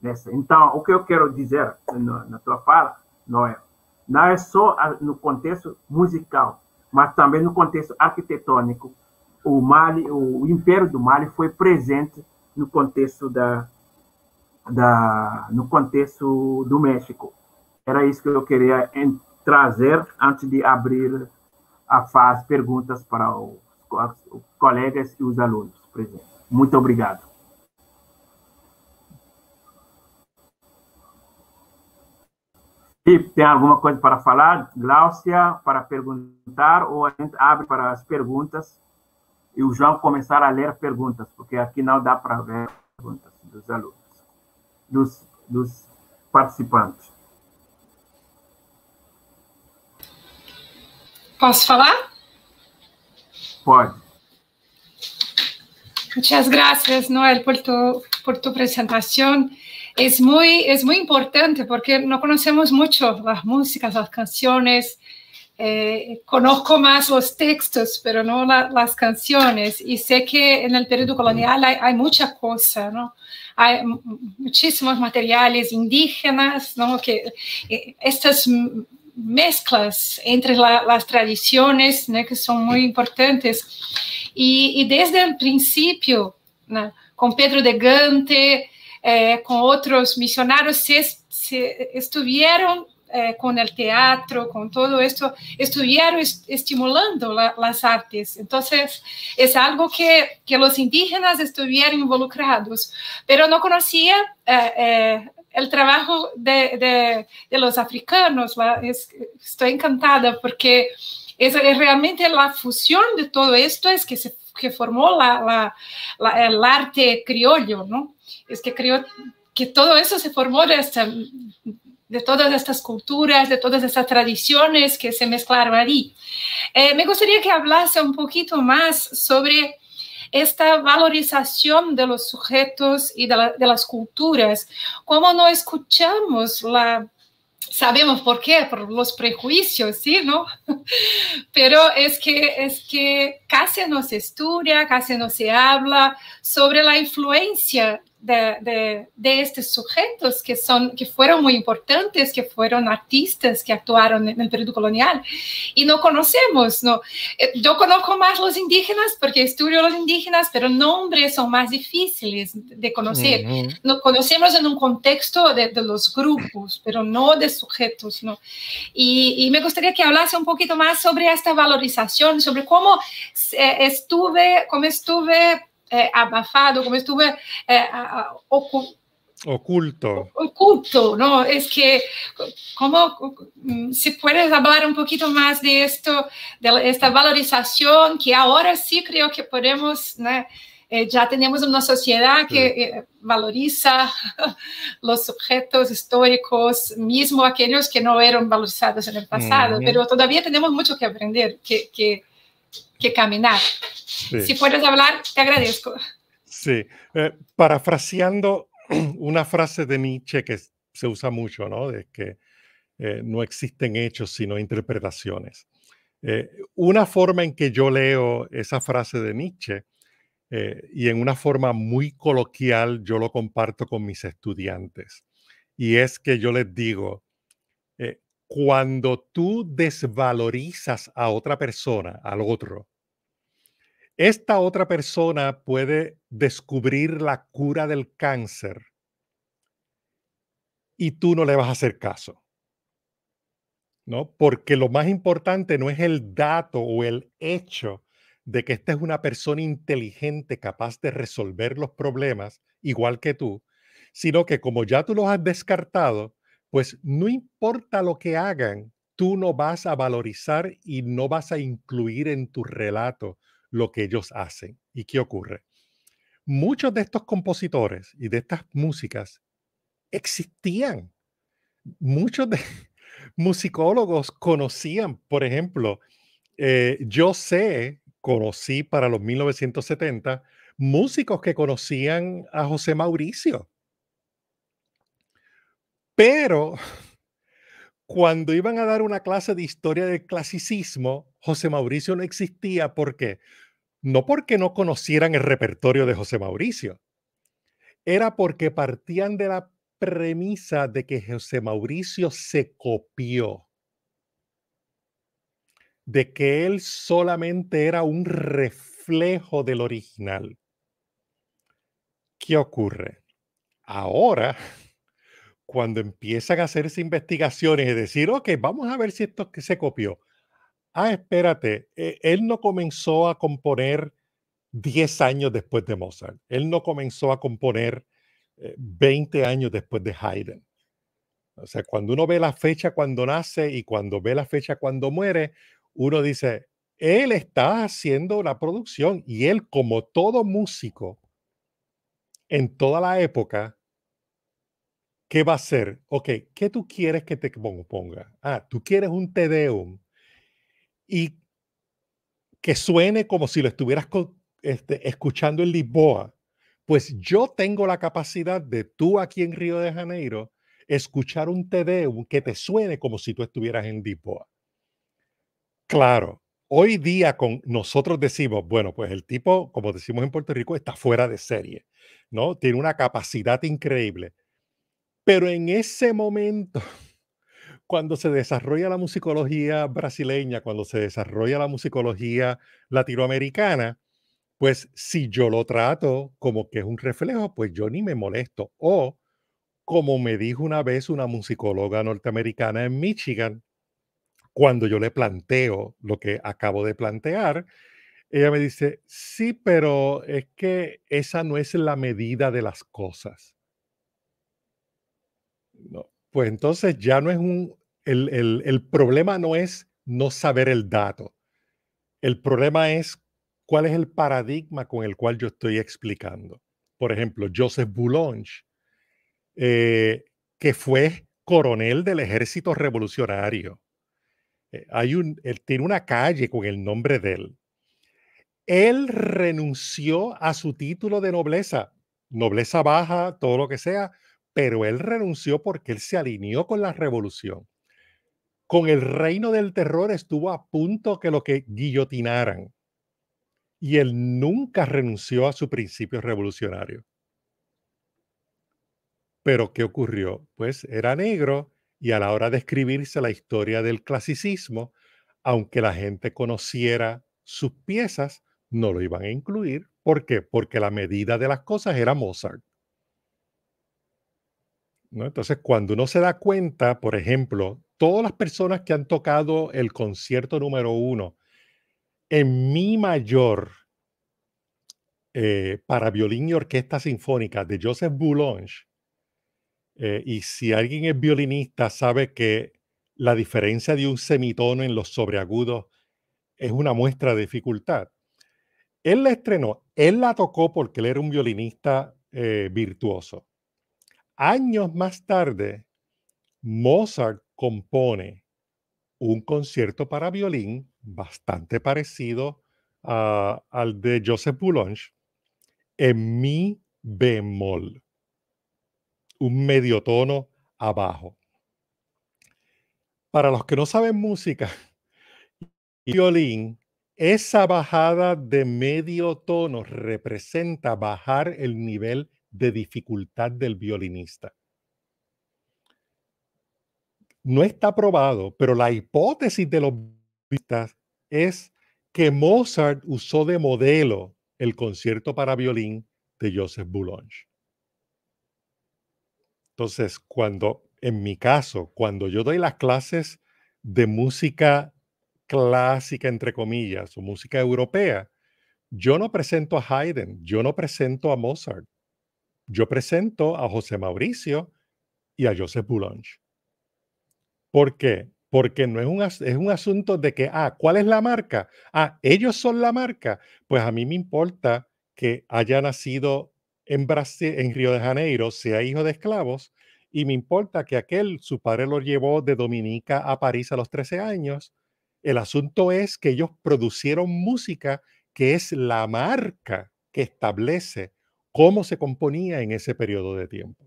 Nessa. Então, o que eu quero dizer na, na tua fala, Noé, não é só no contexto musical, mas também no contexto arquitetônico. O Mali, o Império do Mali foi presente no contexto da, da no contexto do México. Era isso que eu queria trazer antes de abrir a fase perguntas para o colegas e os alunos presentes. Muito obrigado. E tem alguma coisa para falar? Gláucia, para perguntar, ou a gente abre para as perguntas e o João começar a ler perguntas, porque aqui não dá para ver perguntas dos alunos, dos, dos participantes. Posso falar? Muchas gracias, Noel, por tu, por tu presentación. Es muy, es muy importante porque no conocemos mucho las músicas, las canciones. Eh, conozco más los textos, pero no las canciones. Y sé que en el periodo colonial hay, muchas mucha cosa, ¿no? Hay muchísimos materiales indígenas, ¿no? Que, eh, estas mesclas entre la, as tradições, né, que são muito importantes. E, e desde o princípio, né, com Pedro de Gante, eh, com outros missionários, se, se estiveram eh, é, com o teatro, com todo isso, estiveram est estimulando la, as artes. Então, é algo que, que os indígenas estiveram involucrados, mas não conhecia eh, é, el trabajo de, los africanos, estoy encantada porque es realmente la fusión de todo esto es que se formó la, el arte criollo, ¿no? Es que creo que todo eso se formó de, de todas estas culturas, de todas estas tradiciones que se mezclaron allí. Eh, me gustaría que hablase un poquito más sobre esta valorización de los sujetos y de, las culturas, como no escuchamos la sabemos por qué, por los prejuicios, ¿sí? [LAUGHS] Pero es que, es que casi no se estudia, casi no se habla sobre la influencia de, estos sujetos que, son, que fueron muy importantes, que fueron artistas que actuaron en el periodo colonial y no conocemos. ¿no? Eh, yo conozco más los indígenas porque estudio los indígenas, pero nombres son más difíciles de conocer. no, conocemos en un contexto de, los grupos, pero no de sujetos. ¿no? Y, me gustaría que hablase un poquito más sobre esta valorización, sobre cómo eh, estuve, cómo estuve eh, abafado, como estuve eh, oculto. Oculto, ¿no? Es que, como mm, si puedes hablar un poquito más de esto, de esta valorización que ahora sí creo que podemos, ¿no? Eh, ya tenemos una sociedad que valoriza [LAUGHS] los objetos históricos, mismo aquellos que no eran valorizados en el pasado, pero todavía tenemos mucho que aprender, que, que que caminar. Si puedes hablar, te agradezco. Sí, eh, parafraseando [CLEARS THROAT] una frase de Nietzsche que se usa mucho, ¿no? De que eh, no existen hechos sino interpretaciones. Eh, una forma en que yo leo esa frase de Nietzsche y en una forma muy coloquial yo lo comparto con mis estudiantes. Y es que yo les digo, cuando tú desvalorizas a otra persona, al otro, esta otra persona puede descubrir la cura del cáncer y tú no le vas a hacer caso. ¿No? Porque lo más importante no es el dato o el hecho de que esta es una persona inteligente capaz de resolver los problemas igual que tú, sino que como ya tú los has descartado, pues no importa lo que hagan, tú no vas a valorizar y no vas a incluir en tu relato lo que ellos hacen. ¿Y qué ocurre? Muchos de estos compositores y de estas músicas existían. Muchos de [LAUGHS] musicólogos conocían, por ejemplo, eh, yo sé, conocí para los 1970, músicos que conocían a José Mauricio pero cuando iban a dar una clase de historia del clasicismo, José Mauricio no existía. porque No porque no conocieran el repertorio de José Mauricio, era porque partían de la premisa de que José Mauricio se copió, de que él solamente era un reflejo del original. ¿Qué ocurre? Ahora cuando empiezan a hacerse investigaciones y decir, ok, vamos a ver si esto que se copió. Ah, espérate, eh, él no comenzó a componer 10 años después de Mozart, él no comenzó a componer 20 eh, años después de Haydn. O sea, cuando uno ve la fecha cuando nace y cuando ve la fecha cuando muere, uno dice, él está haciendo la producción y él, como todo músico, en toda la época, ¿Qué va a ser? Ok, ¿qué tú quieres que te ponga? Ah, tú quieres un Tedeum y que suene como si lo estuvieras este, escuchando en Lisboa. Pues yo tengo la capacidad de tú aquí en Río de Janeiro escuchar un Tedeum que te suene como si tú estuvieras en Lisboa. Claro, hoy día con nosotros decimos, bueno, pues el tipo, como decimos en Puerto Rico, está fuera de serie, ¿no? Tiene una capacidad increíble. Pero en ese momento, [LAUGHS] cuando se desarrolla la musicología brasileña, cuando se desarrolla la musicología latinoamericana, pues si yo lo trato como que es un reflejo, pues yo ni me molesto. O como me dijo una vez una musicóloga norteamericana en Michigan, cuando yo le planteo lo que acabo de plantear, ella me dice, sí, pero es que esa no es la medida de las cosas. Pues entonces ya no es un, el, el, problema no es no saber el dato. El problema es cuál es el paradigma con el cual yo estoy explicando. Por ejemplo, Joseph Boulogne, eh, que fue coronel del ejército revolucionario. Eh, hay un, él tiene una calle con el nombre de él. Él renunció a su título de nobleza, nobleza baja, todo lo que sea, pero él renunció porque él se alineó con la revolución. Con el reino del terror estuvo a punto que lo que guillotinaran. Y él nunca renunció a su principio revolucionario. Pero ¿qué ocurrió? Pues era negro y a la hora de escribirse la historia del clasicismo, aunque la gente conociera sus piezas, no lo iban a incluir. ¿Por qué? Porque la medida de las cosas era Mozart. Entonces, cuando uno se da cuenta, por ejemplo, todas las personas que han tocado el concierto número uno en mi mayor eh, para violín y orquesta sinfónica de Joseph Boulange, eh, y si alguien es violinista sabe que la diferencia de un semitono en los sobreagudos es una muestra de dificultad. Él la estrenó, él la tocó porque él era un violinista eh, virtuoso. Años más tarde, Mozart compone un concierto para violín bastante parecido al de Joseph Boulange en mi bemol, un medio tono abajo. Para los que no saben música [LAUGHS] violín, esa bajada de medio tono representa bajar el nivel de dificultad del violinista. No está probado, pero la hipótesis de los violinistas es que Mozart usó de modelo el concierto para violín de Joseph Boulogne. Entonces, cuando, en mi caso, cuando yo doy las clases de música clásica, entre comillas, o música europea, yo no presento a Haydn, yo no presento a Mozart, yo presento a José Mauricio y a Joseph Boulange. ¿Por qué? Porque no es un, es un asunto de que, ah, ¿cuál es la marca? Ah, ellos son la marca. Pues a mí me importa que haya nacido en, en Río de Janeiro, sea hijo de esclavos, y me importa que aquel, su padre lo llevó de Dominica a París a los 13 años. El asunto es que ellos producieron música que es la marca que establece cómo se componía en ese periodo de tiempo.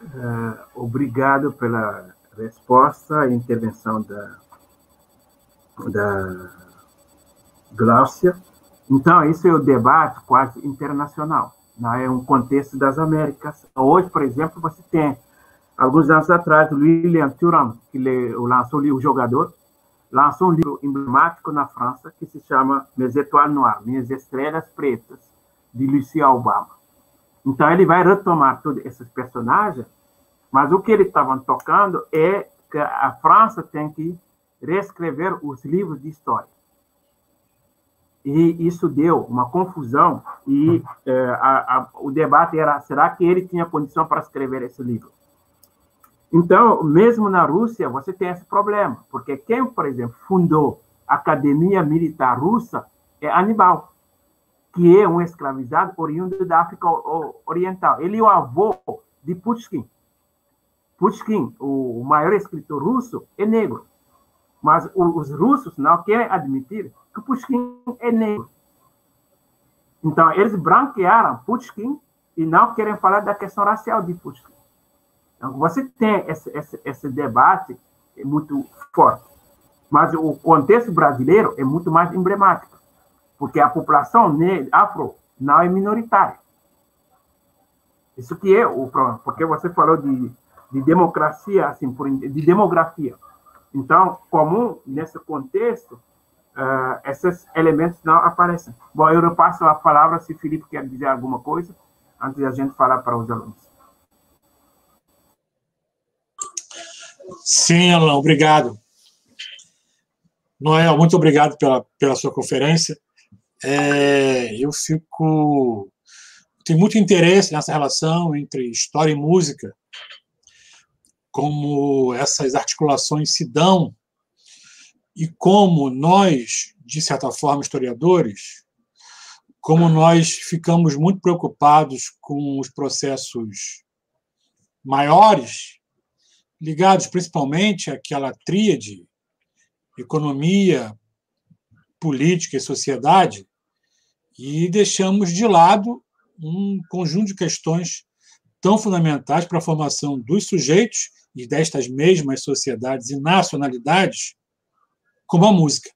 Uh, obrigado pela resposta e intervenção da, da Glaucia. Então, esse é o debate quase internacional, não né? é um contexto das Américas. Hoje, por exemplo, você tem, alguns anos atrás, o William Thuram, que lançou o livro Jogador, lançou um livro emblemático na França que se chama Mes Étoiles Noires, Minhas Estrelas Pretas, de Lucia Obama. Então, ele vai retomar todos esses personagens, mas o que ele estava tocando é que a França tem que reescrever os livros de história. E isso deu uma confusão, e eh, a, a, o debate era: será que ele tinha condição para escrever esse livro? Então, mesmo na Rússia, você tem esse problema, porque quem, por exemplo, fundou a Academia Militar Russa é Aníbal, que é um escravizado oriundo da África Oriental. Ele é o avô de Pushkin. Pushkin, o maior escritor russo, é negro. Mas os russos não querem admitir que Pushkin é negro. Então, eles branquearam Pushkin e não querem falar da questão racial de Pushkin. Então, você tem esse, esse, esse debate é muito forte, mas o contexto brasileiro é muito mais emblemático, porque a população afro não é minoritária. Isso que é o problema, porque você falou de, de democracia, assim, por, de demografia. Então, comum nesse contexto, uh, esses elementos não aparecem. Bom, eu repasso a palavra se Felipe quer dizer alguma coisa, antes da gente falar para os alunos. Sim, Alan, obrigado. Noel, muito obrigado pela, pela sua conferência. É, eu fico. Tenho muito interesse nessa relação entre história e música, como essas articulações se dão e como nós, de certa forma, historiadores, como nós ficamos muito preocupados com os processos maiores ligados principalmente àquela tríade economia, política e sociedade, e deixamos de lado um conjunto de questões tão fundamentais para a formação dos sujeitos e destas mesmas sociedades e nacionalidades, como a música,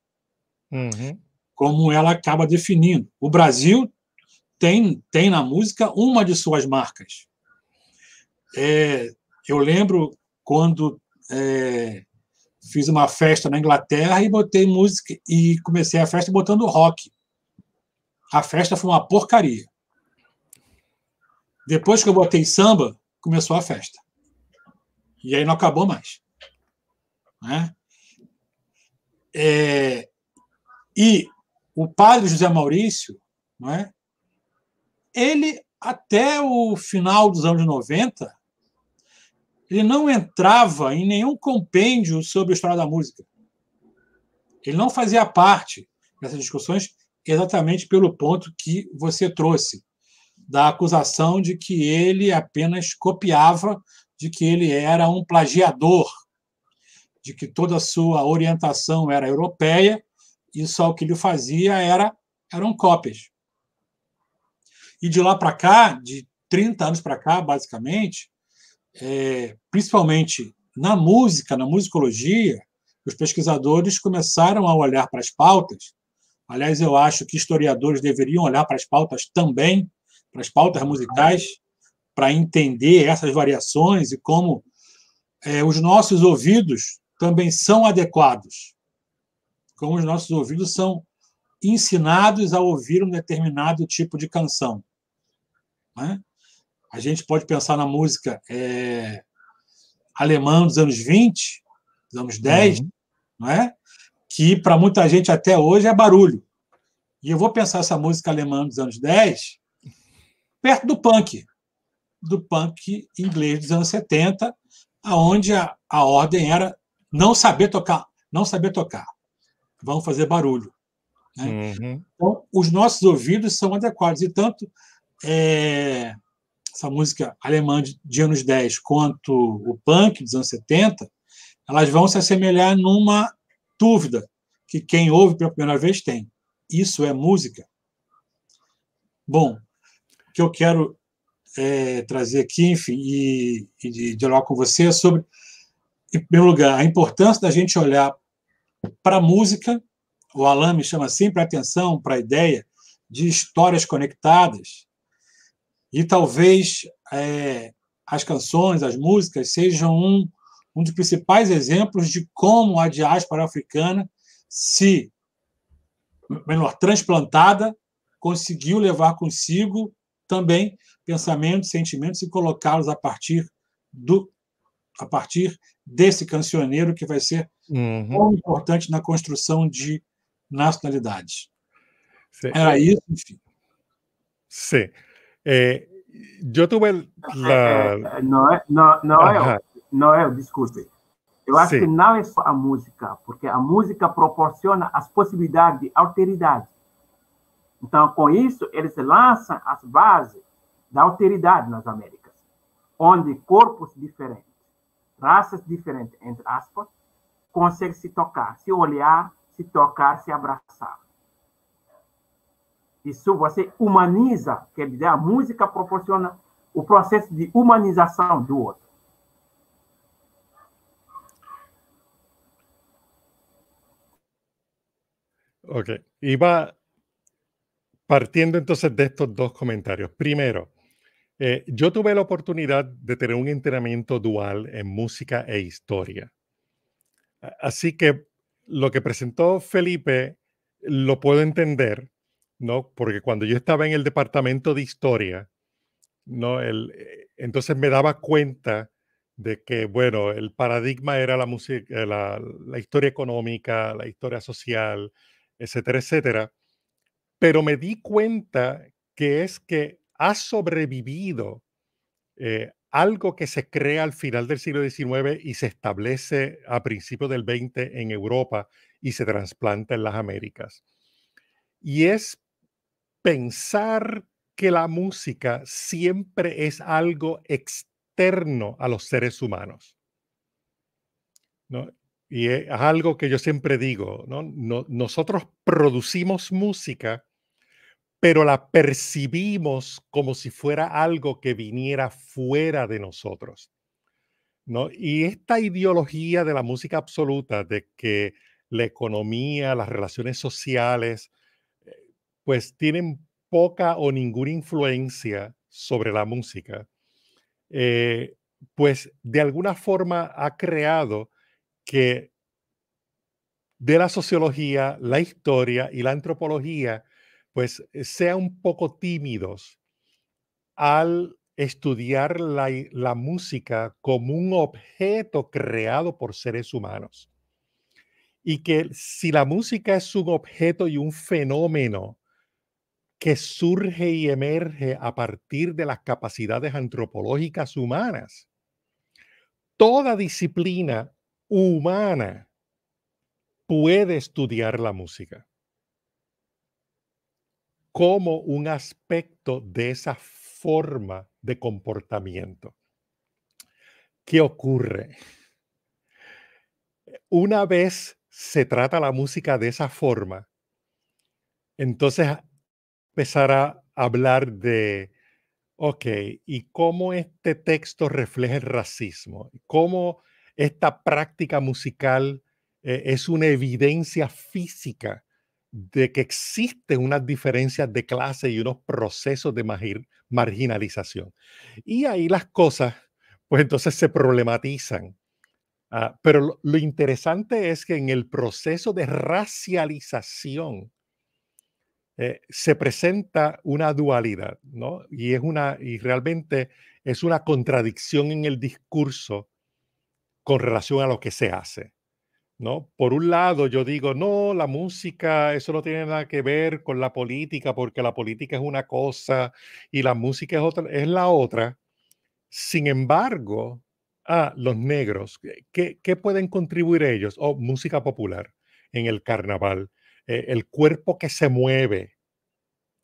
uhum. como ela acaba definindo. O Brasil tem, tem na música uma de suas marcas. É, eu lembro quando é, fiz uma festa na Inglaterra e botei música e comecei a festa botando rock. A festa foi uma porcaria. Depois que eu botei samba, começou a festa. E aí não acabou mais. Né? É, e o padre José Maurício, não é? ele, até o final dos anos 90, ele não entrava em nenhum compêndio sobre a história da música. Ele não fazia parte dessas discussões exatamente pelo ponto que você trouxe, da acusação de que ele apenas copiava, de que ele era um plagiador, de que toda a sua orientação era europeia e só o que ele fazia era eram cópias. E de lá para cá, de 30 anos para cá, basicamente, é, principalmente na música, na musicologia, os pesquisadores começaram a olhar para as pautas. Aliás, eu acho que historiadores deveriam olhar para as pautas também, para as pautas musicais, para entender essas variações e como é, os nossos ouvidos também são adequados. Como os nossos ouvidos são ensinados a ouvir um determinado tipo de canção. Né? A gente pode pensar na música é, alemã dos anos 20, dos anos 10, uhum. não é? que para muita gente até hoje é barulho. E eu vou pensar essa música alemã dos anos 10 perto do punk, do punk inglês dos anos 70, aonde a, a ordem era não saber tocar, não saber tocar. vamos fazer barulho. Né? Uhum. Então, os nossos ouvidos são adequados. E tanto é, essa música alemã de, de anos 10 quanto o punk dos anos 70, elas vão se assemelhar numa dúvida que quem ouve pela primeira vez tem. Isso é música? Bom, o que eu quero é, trazer aqui, enfim, e, e dialogar com você é sobre, em primeiro lugar, a importância da gente olhar para a música, o Alain me chama sempre assim a atenção para a ideia de histórias conectadas, e talvez é, as canções, as músicas, sejam um, um dos principais exemplos de como a diáspora africana se melhor transplantada conseguiu levar consigo também pensamentos, sentimentos e colocá-los a partir do a partir desse cancioneiro que vai ser uhum. tão importante na construção de nacionalidades. Sim. Era isso, enfim. Sim. Eh, eu tive la... Eh, eh, não é, não, é, não é, desculpe. Eu acho Sim. que não é só a música, porque a música proporciona as possibilidades de alteridade. Então, com isso, eles lançam as bases da alteridade nas Américas, onde corpos diferentes, raças diferentes, entre aspas, conseguem se tocar, se olhar, se tocar, se abraçar. Isso e você humaniza, que dizer, música proporciona o proceso de humanización do otro. Ok, iba partiendo entonces de estos dos comentarios. Primero, eh, yo tuve la oportunidad de tener un entrenamiento dual en música e historia. Así que lo que presentó Felipe lo puedo entender ¿no? Porque cuando yo estaba en el departamento de historia, ¿no? Eh, entonces me daba cuenta de que, bueno, el paradigma era eh, la, la, historia económica, la historia social, etcétera, etcétera. Pero me di cuenta que es que ha sobrevivido eh, algo que se crea al final del siglo XIX y se establece a principios del XX en Europa y se trasplanta en las Américas. Y es pensar que la música siempre es algo externo a los seres humanos. Y es algo que yo siempre digo, ¿no? nosotros producimos música, pero la percibimos como si fuera algo que viniera fuera de nosotros. ¿no? Y esta ideología de la música absoluta, de que la economía, las relaciones sociales, pues tienen poca o ninguna influencia sobre la música, eh, pues de alguna forma ha creado que de la sociología, la historia y la antropología, pues eh, sean un poco tímidos al estudiar la, la música como un objeto creado por seres humanos. Y que si la música es un objeto y un fenómeno que surge y emerge a partir de las capacidades antropológicas humanas. Toda disciplina humana puede estudiar la música como un aspecto de esa forma de comportamiento. ¿Qué ocurre? Una vez se trata la música de esa forma, entonces empezar a hablar de, ok, ¿y cómo este texto refleja el racismo? ¿Cómo esta práctica musical eh, es una evidencia física de que existen unas diferencias de clase y unos procesos de marginalización? Y ahí las cosas, pues entonces se problematizan. Ah, pero lo interesante es que en el proceso de racialización eh, se presenta una dualidad, ¿no? Y es una, y realmente es una contradicción en el discurso con relación a lo que se hace. ¿No? Por un lado, yo digo, no, la música, eso no tiene nada que ver con la política, porque la política es una cosa y la música es, otra, es la otra. Sin embargo, ah, los negros, ¿qué, pueden contribuir ellos? O oh, música popular en el carnaval, eh, el cuerpo que se mueve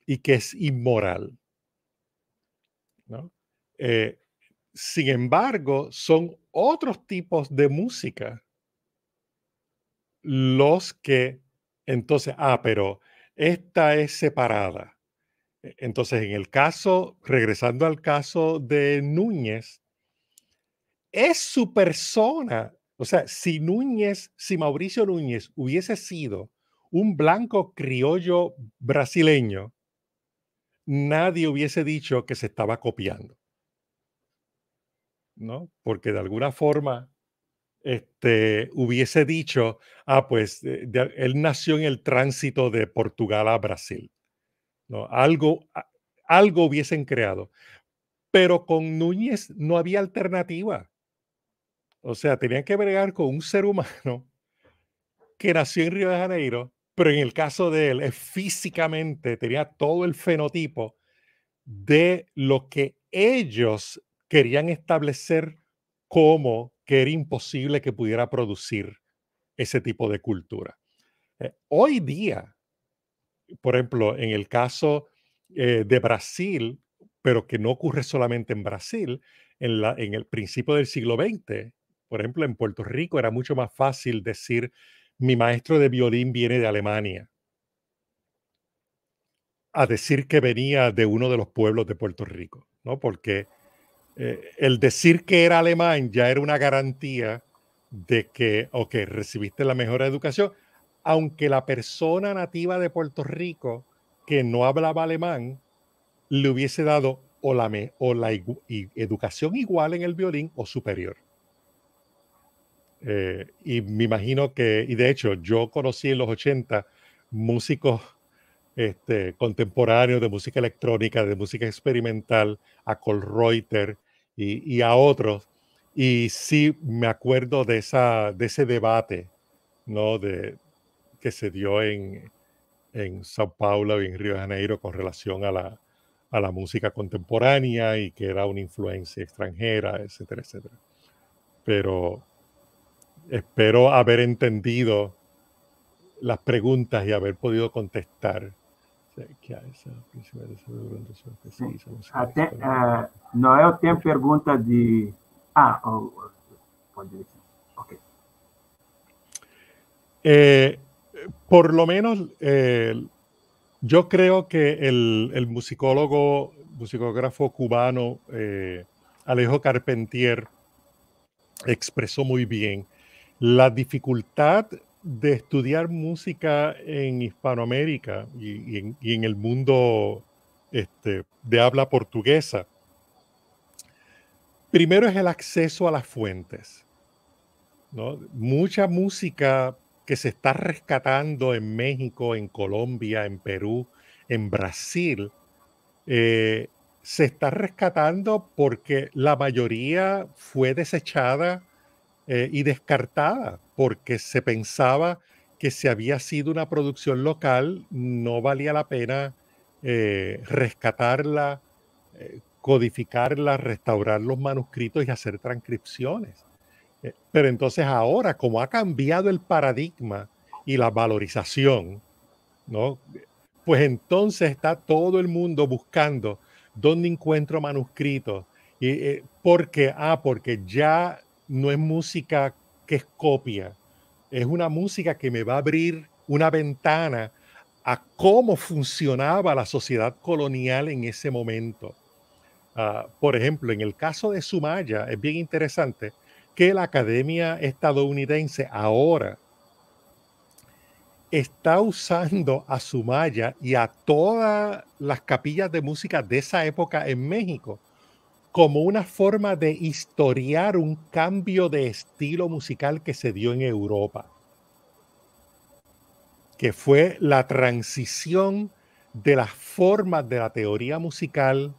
y que es inmoral. Eh, sin embargo, son otros tipos de música los que entonces, ah, pero esta es separada. E, entonces, en el caso, regresando al caso de Núñez, es su persona, o sea, si Núñez, si Mauricio Núñez hubiese sido un blanco criollo brasileño, nadie hubiese dicho que se estaba copiando. ¿No? Porque de alguna forma este, hubiese dicho, ah, pues eh, él nació en el tránsito de Portugal a Brasil. ¿No? Algo, algo hubiesen creado. Pero con Núñez no había alternativa. O sea, tenían que bregar con un ser humano que nació en Río de Janeiro, pero en el caso de él, físicamente tenía todo el fenotipo de lo que ellos querían establecer como que era imposible que pudiera producir ese tipo de cultura. Eh, hoy día, por ejemplo, en el caso eh, de Brasil, pero que no ocurre solamente en Brasil, en, la, en el principio del siglo XX, por ejemplo, en Puerto Rico era mucho más fácil decir mi maestro de violín viene de Alemania, a decir que venía de uno de los pueblos de Puerto Rico, ¿no? Porque eh, el decir que era alemán ya era una garantía de que, ok, recibiste la mejor educación, aunque la persona nativa de Puerto Rico que no hablaba alemán le hubiese dado o la, o la educación igual en el violín o superior. Eh, y me imagino que, y de hecho, yo conocí en los 80 músicos este, contemporáneos de música electrónica, de música experimental, a Cole Reuter y, a otros. Y sí me acuerdo de, esa, de ese debate ¿no? de, que se dio en, en Sao Paulo y en Río de Janeiro con relación a la, a la música contemporánea y que era una influencia extranjera, etcétera, etcétera. Pero Espero haber entendido las preguntas y haber podido contestar. no veo Noel preguntas de. Ah, oh, oh, eh, por lo menos, eh, yo creo que el, el musicólogo, musicógrafo cubano eh, Alejo Carpentier expresó muy bien la dificultad de estudiar música en Hispanoamérica y, en, el mundo este, de habla portuguesa. Primero es el acceso a las fuentes. Mucha música que se está rescatando en México, en Colombia, en Perú, en Brasil, eh, se está rescatando porque la mayoría fue desechada eh, y descartada porque se pensaba que si había sido una producción local no valía la pena eh, rescatarla, eh, codificarla, restaurar los manuscritos y hacer transcripciones. pero entonces ahora, como ha cambiado el paradigma y la valorización, ¿no? pues entonces está todo el mundo buscando dónde encuentro manuscritos. Y, eh, porque, ah, porque ya no es música que es copia, es una música que me va a abrir una ventana a cómo funcionaba la sociedad colonial en ese momento. Ah, por ejemplo, en el caso de Sumaya, es bien interesante que la Academia Estadounidense ahora está usando a Sumaya y a todas las capillas de música de esa época en México como una forma de historiar un cambio de estilo musical que se dio en Europa, que fue la transición de las formas de la teoría musical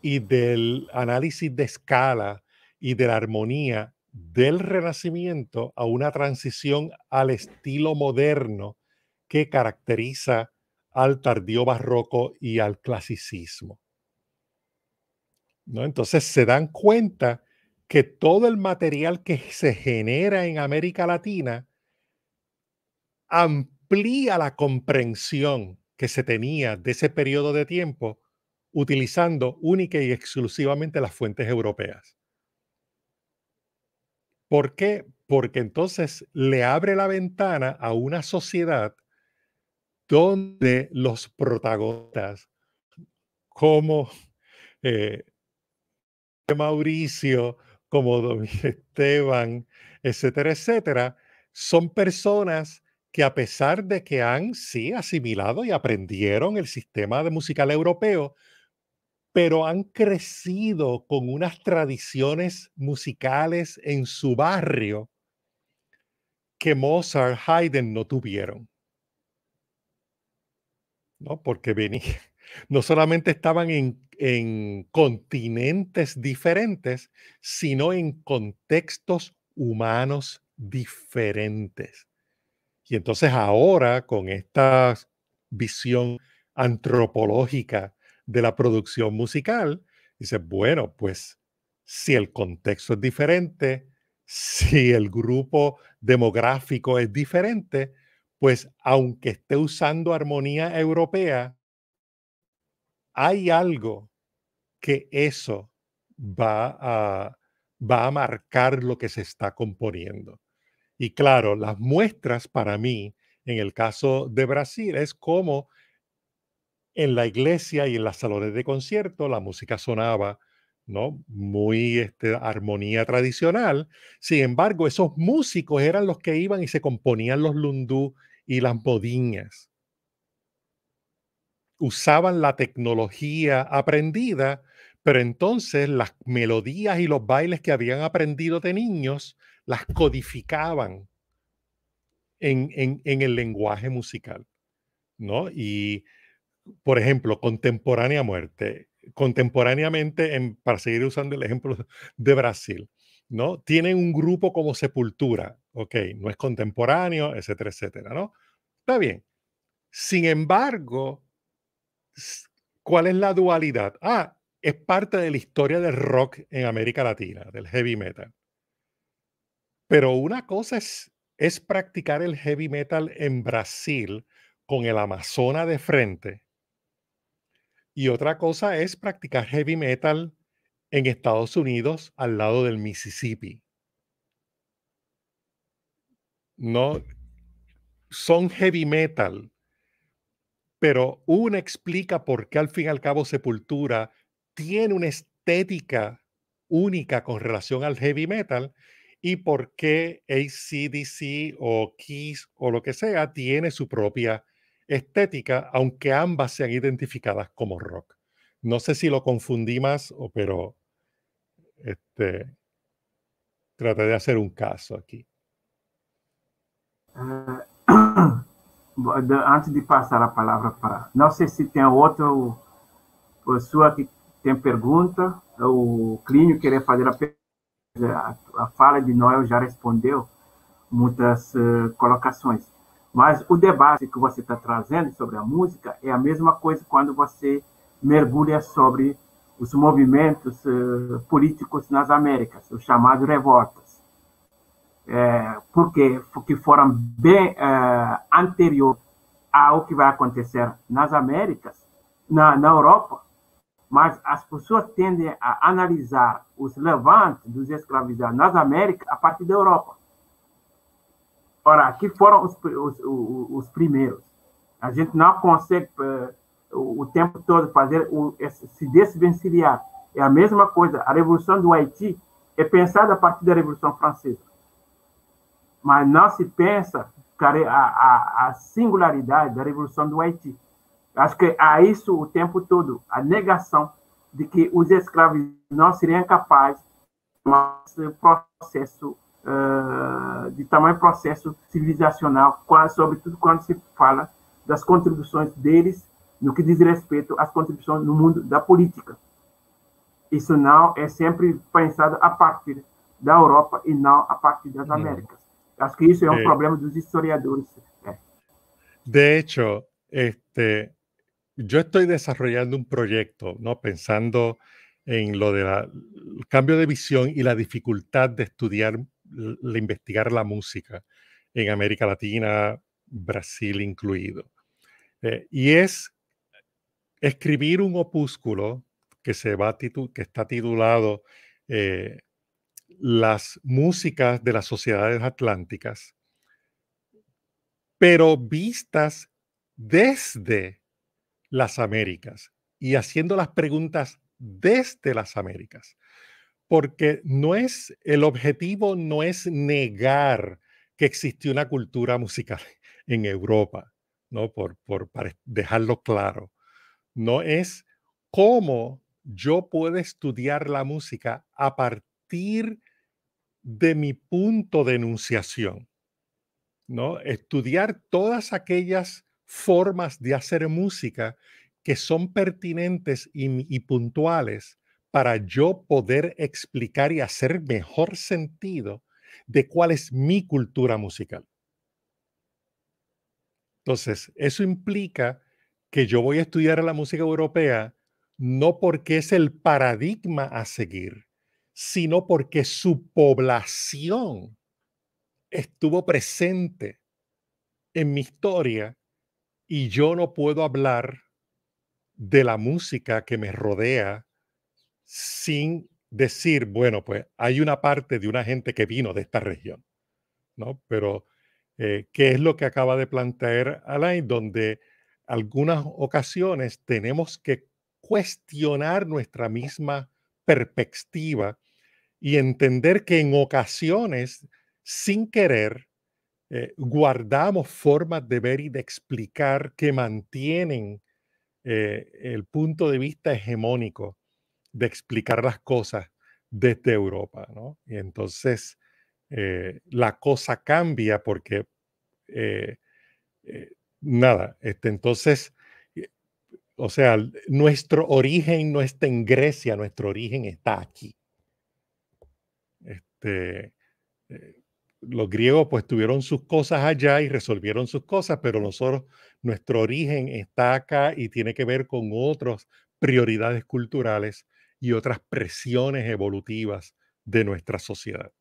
y del análisis de escala y de la armonía del Renacimiento a una transición al estilo moderno que caracteriza al tardío barroco y al clasicismo. Entonces se dan cuenta que todo el material que se genera en América Latina amplía la comprensión que se tenía de ese periodo de tiempo utilizando única y exclusivamente las fuentes europeas. ¿Por qué? Porque entonces le abre la ventana a una sociedad donde los protagonistas, como eh, Mauricio, como Don [LAUGHS] Esteban, etcétera, etcétera, son personas que a pesar de que han, sí, asimilado y aprendieron el sistema de musical europeo, pero han crecido con unas tradiciones musicales en su barrio que Mozart, Haydn no tuvieron. ¿No? Porque vení, [LAUGHS] no solamente estaban en en continentes diferentes, sino en contextos humanos diferentes. Y entonces ahora con esta visión antropológica de la producción musical, dice, bueno, pues si el contexto es diferente, [LAUGHS] si el grupo demográfico es diferente, pues aunque esté usando armonía europea, hay algo que eso va a, marcar lo que se está componiendo. Y claro, las muestras para mí, en el caso de Brasil, es como en la iglesia y en las salones de concierto la música sonaba ¿no? muy este, armonía tradicional. Sin embargo, esos músicos eran los que iban y se componían los lundú y las bodiñas. Usaban la tecnología aprendida pero entonces las melodías y los bailes que habían aprendido de niños las codificaban en, en, el lenguaje musical, ¿no? Y, por ejemplo, contemporánea muerte, contemporáneamente, en, para seguir usando el ejemplo de Brasil, ¿no? Tienen un grupo como Sepultura, ok, no es contemporáneo, etcétera, etcétera, ¿no? Está bien. Sin embargo, ¿cuál es la dualidad? Ah, es parte de la historia del rock en América Latina, del heavy metal. Pero una cosa es, es practicar el heavy metal en Brasil con el Amazonas de frente. Y otra cosa es practicar heavy metal en Estados Unidos al lado del Mississippi. No son heavy metal, pero una explica por qué al fin y al cabo Sepultura tiene una estética única con relación al heavy metal y por qué ACDC o Kiss o lo que sea tiene su propia estética, aunque ambas sean identificadas como rock. No sé si lo confundí más, pero este, traté de hacer un caso aquí. Ah, [COUGHS] antes de pasar la palabra, para. no sé si tiene por que tem pergunta, é o Clínio queria fazer a pergunta, a fala de Noel já respondeu muitas uh, colocações. Mas o debate que você está trazendo sobre a música é a mesma coisa quando você mergulha sobre os movimentos uh, políticos nas Américas, os chamados revoltas, é, porque que foram bem uh, anterior ao que vai acontecer nas Américas, na, na Europa, mas as pessoas tendem a analisar os levantes dos escravizados nas Américas a partir da Europa. Ora, aqui foram os, os, os primeiros. A gente não consegue eh, o tempo todo fazer o, se desvencilhar. É a mesma coisa. A Revolução do Haiti é pensada a partir da Revolução Francesa. Mas não se pensa a, a, a singularidade da Revolução do Haiti. Acho que há isso o tempo todo, a negação de que os escravos não seriam capazes de processo uh, de tamanho processo civilizacional, quase, sobretudo quando se fala das contribuições deles no que diz respeito às contribuições no mundo da política. Isso não é sempre pensado a partir da Europa e não a partir das hum. Américas. Acho que isso é um é. problema dos historiadores. É. De hecho, este, yo estoy desarrollando un proyecto, ¿no? Pensando en lo del cambio de visión y la dificultad de estudiar, de investigar la música en América Latina, Brasil incluido. Eh, y es escribir un opúsculo que, se va que está titulado eh, Las músicas de las sociedades atlánticas, pero vistas desde las Américas y haciendo las preguntas desde las Américas. Porque no es, el objetivo no es negar que existió una cultura musical [LAUGHS] en Europa, ¿no? Por, por, para dejarlo claro. No es cómo yo puedo estudiar la música a partir de mi punto de enunciación, ¿no? Estudiar todas aquellas formas de hacer música que son pertinentes y, puntuales para yo poder explicar y hacer mejor sentido de cuál es mi cultura musical. Entonces, eso implica que yo voy a estudiar la música europea no porque es el paradigma a seguir, sino porque su población estuvo presente en mi historia y yo no puedo hablar de la música que me rodea sin decir, bueno, pues hay una parte de una gente que vino de esta región, ¿no? Pero, eh, ¿qué es lo que acaba de plantear Alain? Donde algunas ocasiones tenemos que cuestionar nuestra misma perspectiva y entender que en ocasiones, sin querer, eh, guardamos formas de ver y de explicar que mantienen eh, el punto de vista hegemónico de explicar las cosas desde Europa, ¿no? Y entonces eh, la cosa cambia porque, nada, este, entonces, o sea, nuestro origen no está en Grecia, nuestro origen está aquí. Este, los griegos pues tuvieron sus cosas allá y resolvieron sus cosas, pero nosotros, nuestro origen está acá y tiene que ver con otras prioridades culturales y otras presiones evolutivas de nuestra sociedad.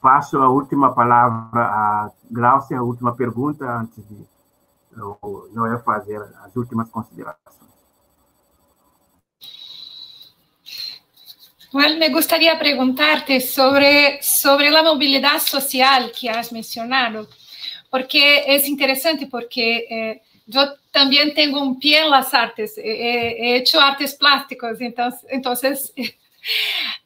Paso la última palabra a Glaucia, última pregunta, antes de hacer las últimas consideraciones. Bueno, me gustaría preguntarte sobre, sobre la movilidad social que has mencionado, porque es interesante, porque eh, yo también tengo un pie en las artes, he, hecho artes plásticas, entonces, entonces [LAUGHS]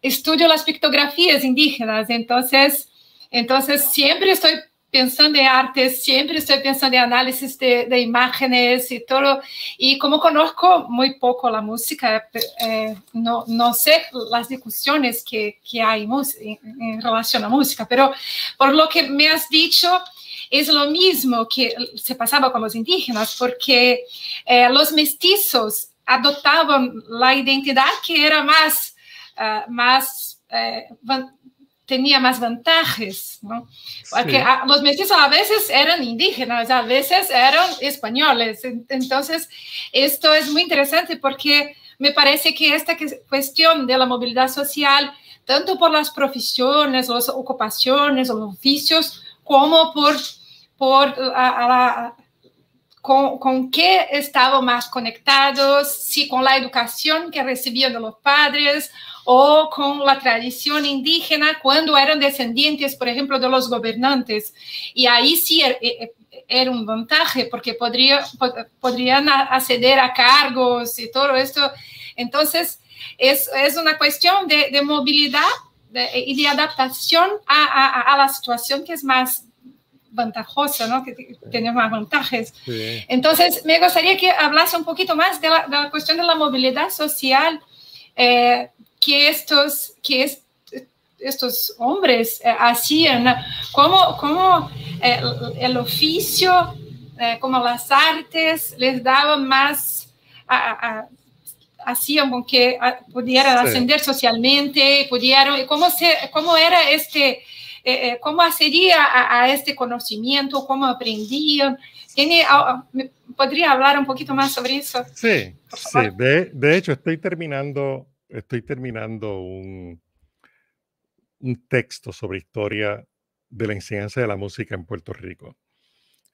estudio las pictografías indígenas, entonces, entonces siempre estoy pensando em arte, sempre estou pensando em análises de, de imagens e tudo. E como conozco muito pouco eh, a música, eh, não, sei as discussões que, que há em, em relação à música, mas por lo que me has dicho, é lo mesmo que se pasaba com los indígenas, porque eh, los mestizos adoptaban la identidad que era más, uh, más eh, tenía más ventajas, ¿no? Porque los mestizos a veces eran indígenas, a veces eran españoles. Entonces, esto es muy interesante porque me parece que esta cuestión de la movilidad social, tanto por las profesiones, las ocupaciones, los oficios, como por, por con, con, qué estaban más conectados, si con la educación que recibían de los padres o con la tradición indígena cuando eran descendientes, por ejemplo, de los gobernantes. Y ahí sí er, e, e, era un vantaje porque podrían acceder a cargos y todo esto. Entonces, es, es una cuestión de, movilidad e, y de adaptación a, la situación que es más ventajosa, ¿no? que tiene más ventajas. Entonces, me gustaría que hablase un poquito más de la, cuestión de la movilidad social. Eh, que estos, que estos hombres eh, hacían, como, como eh, el oficio, eh, como las artes les daban más, hacían con que pudieran ascender socialmente, y ¿cómo, se, cómo era este, cómo accedía a, este conocimiento, cómo aprendían? ¿Tiene, ah, ah, ¿Podría hablar un poquito más sobre eso? Sí, sí. de hecho estoy terminando estoy terminando un, un texto sobre historia de la enseñanza de la música en Puerto Rico.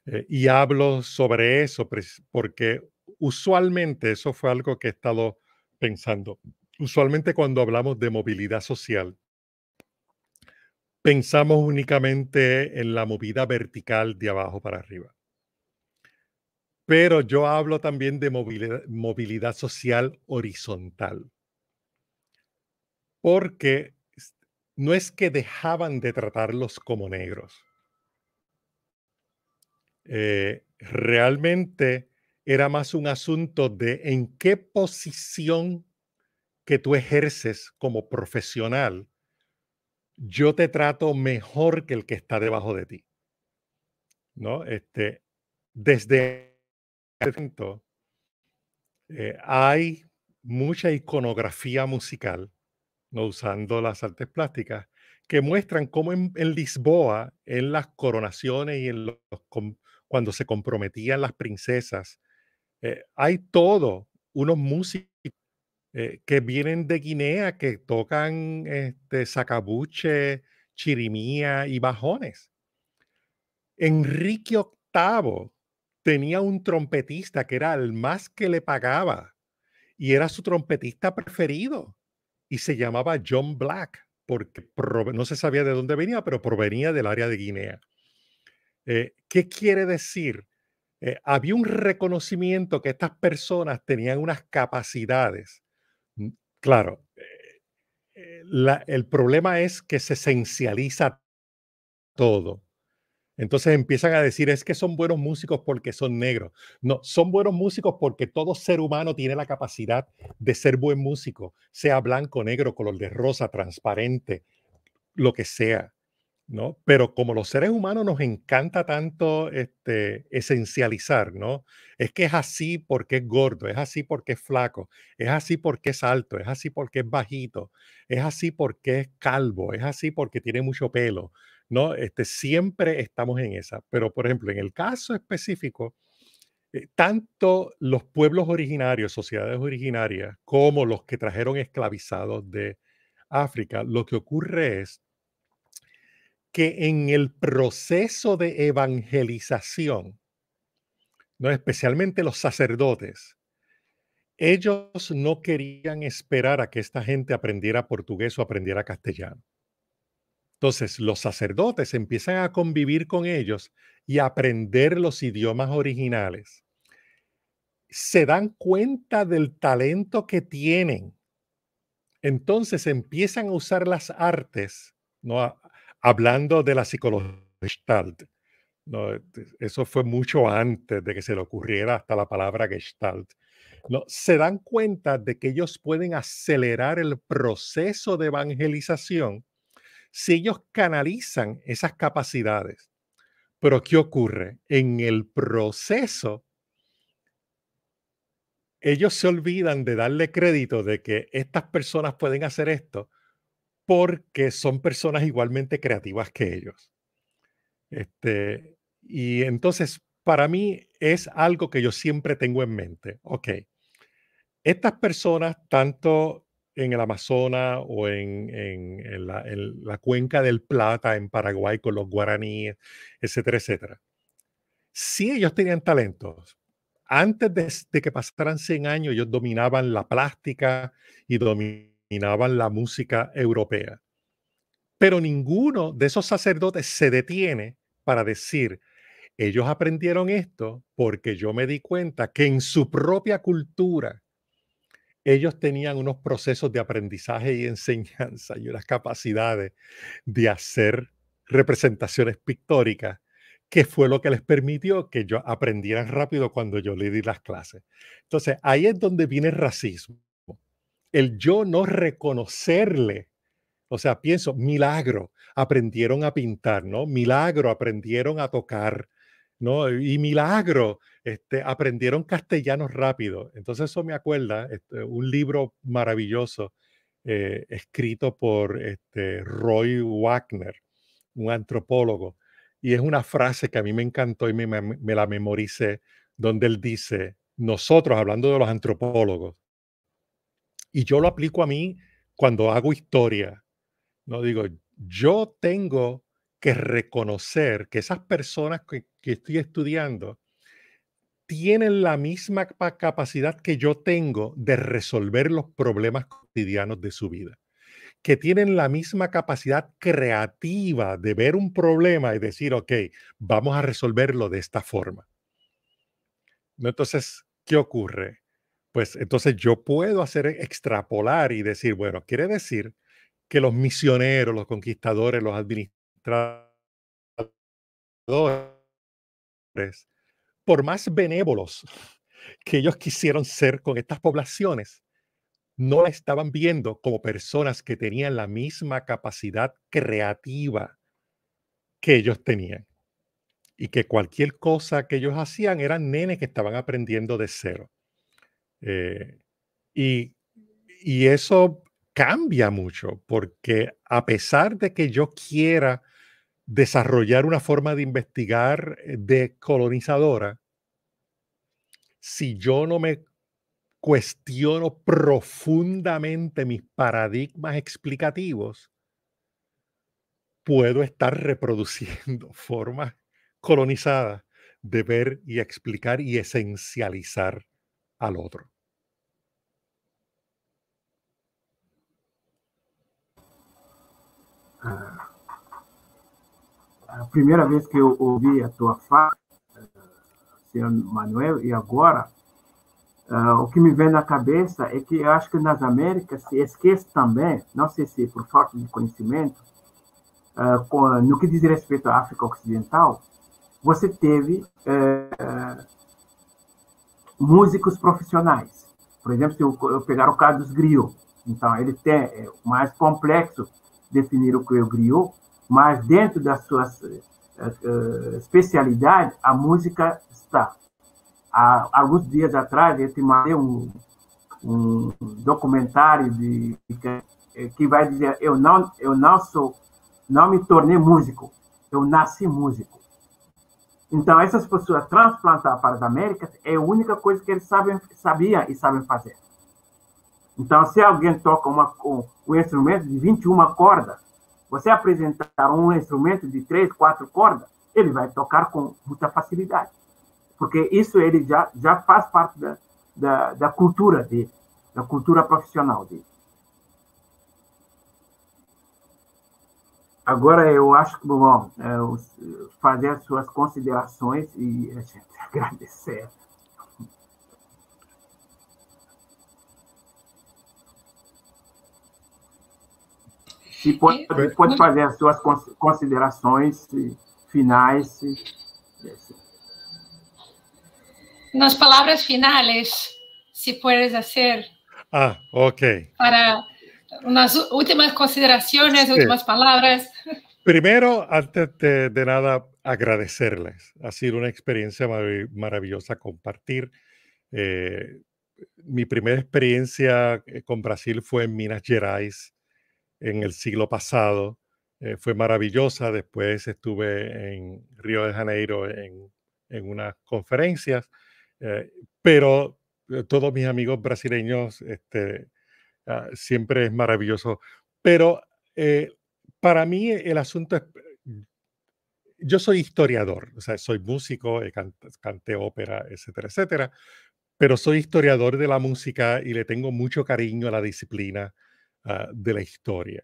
Eh, y hablo sobre eso porque usualmente eso fue algo que he estado pensando. Usualmente cuando hablamos de movilidad social, pensamos únicamente en la movida vertical de abajo para arriba. Pero yo hablo también de movilidad social horizontal porque no es que dejaban de tratarlos como negros. Eh, realmente era más un asunto de en qué posición que tú ejerces como profesional, yo te trato mejor que el que está debajo de ti. ¿No? Este, desde eh, hay mucha iconografía musical no usando las artes plásticas, que muestran cómo en, Lisboa, en las coronaciones y en los, cuando se comprometían las princesas, eh, hay todo, unos músicos eh, que vienen de Guinea, que tocan este, sacabuche, chirimía y bajones. Enrique VIII tenía un trompetista que era el más que le pagaba y era su trompetista preferido y se llamaba John Black, porque no se sabía de dónde venía, pero provenía del área de Guinea. Eh, ¿Qué quiere decir? Eh, había un reconocimiento que estas personas tenían unas capacidades. Mm, claro, eh, el problema es que se esencializa todo. Entonces empiezan a decir, es que son buenos músicos porque son negros. No, son buenos músicos porque todo ser humano tiene la capacidad de ser buen músico, sea blanco, negro, color de rosa, transparente, lo que sea. ¿no? Pero como los seres humanos nos encanta tanto este, esencializar, ¿no? Es que es así porque es gordo, es así porque es flaco, es así porque es alto, es así porque es bajito, es así porque es calvo, es así porque tiene mucho pelo, ¿no? Este, siempre estamos en esa. Pero, por ejemplo, en el caso específico, eh, tanto los pueblos originarios, sociedades originarias, como los que trajeron esclavizados de África, lo que ocurre es que en el proceso de evangelización, ¿no? especialmente los sacerdotes, ellos no querían esperar a que esta gente aprendiera portugués o aprendiera castellano. Entonces, los sacerdotes empiezan a convivir con ellos y aprender los idiomas originales. Se dan cuenta del talento que tienen. Entonces empiezan a usar las artes, ¿no? hablando de la psicología. No, eh, eso fue mucho antes de que se le ocurriera hasta la palabra gestalt. No, se dan cuenta de que ellos pueden acelerar el proceso de evangelización si ellos canalizan esas capacidades. Pero ¿qué ocurre? En el proceso, ellos se olvidan de darle crédito de que estas personas pueden hacer esto porque son personas igualmente creativas que ellos. Este, y entonces, para mí es algo que yo siempre tengo en mente. Ok, estas personas, tanto en el Amazonas o en, la, cuenca del Plata, en Paraguay, con los guaraníes, etcétera, etcétera. Sí, ellos tenían talentos. Antes de, de, que pasaran 100 años, ellos dominaban la plástica y dominaban la música europea. Pero ninguno de esos sacerdotes se detiene para decir, ellos aprendieron esto porque yo me di cuenta que en su propia cultura ellos tenían unos procesos de aprendizaje y enseñanza y unas capacidades de hacer representaciones pictóricas, que fue lo que les permitió que yo aprendieran rápido cuando yo le di las clases. Entonces, ahí es donde viene el racismo. El yo no reconocerle o sea, pienso, milagro, aprendieron a pintar, ¿no? Milagro, aprendieron a tocar, y milagro, este, aprendieron castellano rápido. Entonces eso me acuerda, este, un libro maravilloso eh, escrito por este, Roy Wagner, un antropólogo, y es una frase que a mí me encantó y me, me la memoricé, donde él dice, nosotros, hablando de los antropólogos, y yo lo aplico a mí cuando hago historia, no digo, yo tengo que reconocer que esas personas que, que estoy estudiando tienen la misma capacidad que yo tengo de resolver los problemas cotidianos de su vida, que tienen la misma capacidad creativa de ver un problema y decir, ok, vamos a resolverlo de esta forma. Entonces, ¿qué ocurre? Pues entonces yo puedo hacer extrapolar y decir, bueno, quiere decir que los misioneros, los conquistadores, los administradores, por más benévolos que ellos quisieron ser con estas poblaciones, no la estaban viendo como personas que tenían la misma capacidad creativa que ellos tenían. Y que cualquier cosa que ellos hacían eran nenes que estaban aprendiendo de cero. Eh, y, y eso cambia mucho, porque a pesar de que yo quiera desarrollar una forma de investigar eh, decolonizadora. si yo no me cuestiono profundamente mis paradigmas explicativos, puedo estar reproduciendo [LAUGHS] formas colonizadas de ver y explicar y esencializar al otro. Ah. a primeira vez que eu ouvi a tua fala, eh, senhor Manuel, e agora, uh, o que me vem na cabeça é que eu acho que nas Américas se esquece também, não sei se por falta de conhecimento, uh, com, no que diz respeito à África Ocidental, você teve uh, músicos profissionais. Por exemplo, se eu, eu pegar o caso dos griots, então ele tem, é mais complexo definir o que é o griot, mas dentro das suas uh, eh, eh, especialidades, a música está. Há alguns dias atrás, eu te mandei um, um documentário de, que, eh, que vai dizer: eu não, eu não sou, não me tornei músico, eu nasci músico. Então, essas pessoas transplantar para as Américas é a única coisa que eles sabem, sabiam e sabem fazer. Então, se alguém toca uma, um, um instrumento de 21 cordas, você apresentar um instrumento de três, quatro cordas, ele vai tocar com muita facilidade, porque isso ele já, já faz parte da, da, da cultura dele, da cultura profissional dele. Agora eu acho que bom é, fazer as suas considerações e a [LAUGHS] gente agradecer. Si pode, e, e pode fazer as suas considerações e finais. E Nas palavras finais, puedes hacer. Ah, ok. Para unas últimas consideraciones, últimas palabras. Primero, antes de, nada, agradecerles. Ha sido una experiencia maravillosa compartir. Eh, mi primera experiencia eh, con Brasil fue en Minas Gerais en el siglo pasado. Eh, fue maravillosa. Después estuve en Río de Janeiro en, unas conferencias, eh, pero eh, todos mis amigos brasileños, este, ah, siempre es maravilloso. Pero para mí el asunto es, yo soy historiador, o sea, soy músico, cante canté ópera, etcétera, etcétera, pero soy historiador de la música y le tengo mucho cariño a la disciplina Ah, de la historia.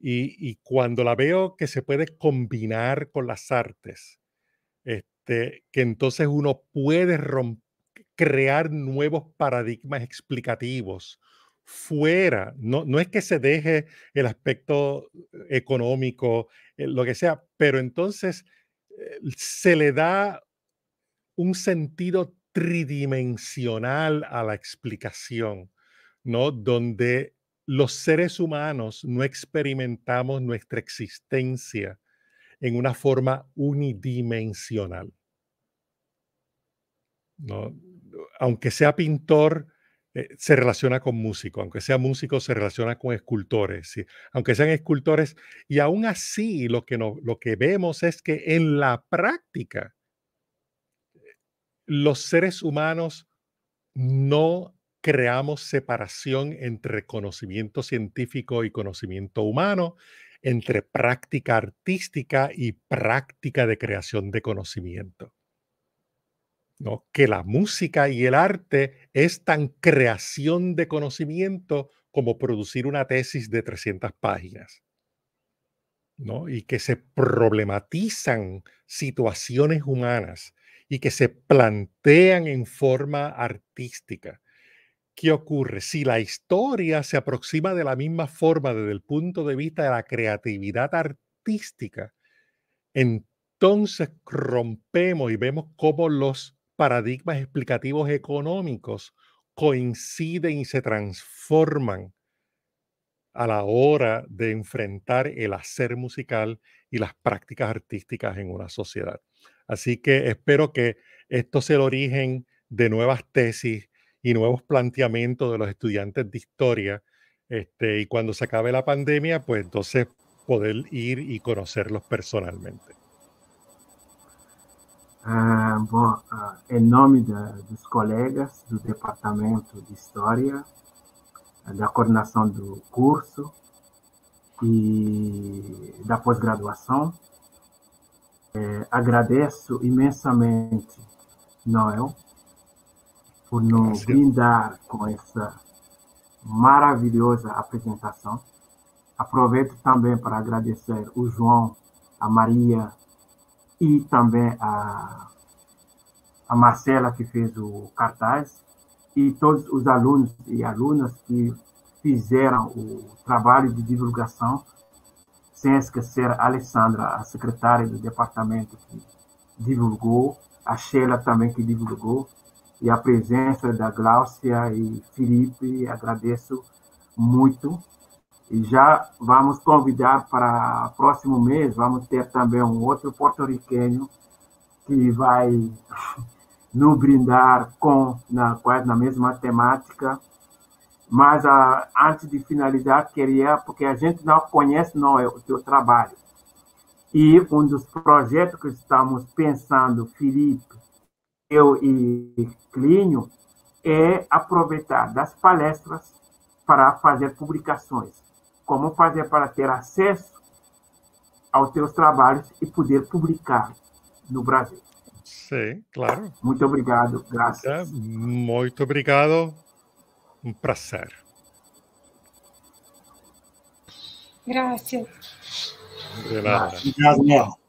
Y, cuando la veo que se puede combinar con las artes, este, que entonces uno puede crear nuevos paradigmas explicativos fuera, no, no es que se deje el aspecto económico, eh, lo que sea, pero entonces eh, se le da un sentido tridimensional a la explicación, ¿no? Donde los seres humanos no experimentamos nuestra existencia en una forma unidimensional. ¿No? Aunque sea pintor, eh, se relaciona con músico, aunque sea músico, se relaciona con escultores, aunque sean escultores, y aún así lo que, lo que vemos es que en la práctica eh, los seres humanos no creamos separación entre conocimiento científico y conocimiento humano, entre práctica artística y práctica de creación de conocimiento. ¿No? Que la música y el arte es tan creación de conocimiento como producir una tesis de 300 páginas. ¿no? Y que se problematizan situaciones humanas y que se plantean en forma artística ¿Qué ocurre? Si la historia se aproxima de la misma forma desde el punto de vista de la creatividad artística, entonces rompemos y vemos cómo los paradigmas explicativos económicos coinciden y se transforman a la hora de enfrentar el hacer musical y las prácticas artísticas en una sociedad. Así que espero que esto sea el origen de nuevas tesis, y nuevos planteamientos de los estudiantes de historia. Este, y cuando se acabe la pandemia, pues entonces poder ir y conocerlos personalmente. Ah, ah, en bom, nombre em nome colegas del Departamento de de la coordenação del curso y de la graduação eh, agradezco agradeço imensamente, Noel, por nos brindar com essa maravilhosa apresentação. Aproveito também para agradecer o João, a Maria e também a, a Marcela, que fez o cartaz, e todos os alunos e alunas que fizeram o trabalho de divulgação, sem esquecer a Alessandra, a secretária do departamento, que divulgou, a Sheila também, que divulgou, e a presença da Gláucia e Felipe, agradeço muito. E já vamos convidar para próximo mês, vamos ter também um outro porto-riquenho que vai [LAUGHS] nos brindar com na quase na mesma temática. Mas a, ah, antes de finalizar, queria porque a gente não conhece não é o teu trabalho. E um dos projetos que estamos pensando, Felipe, eu e Clínio é aproveitar das palestras para fazer publicações. Como fazer para ter acesso aos teus trabalhos e poder publicar no Brasil? Sim, claro. Muito obrigado, graças. Muito obrigado, um prazer. Graças. Obrigado. Obrigado.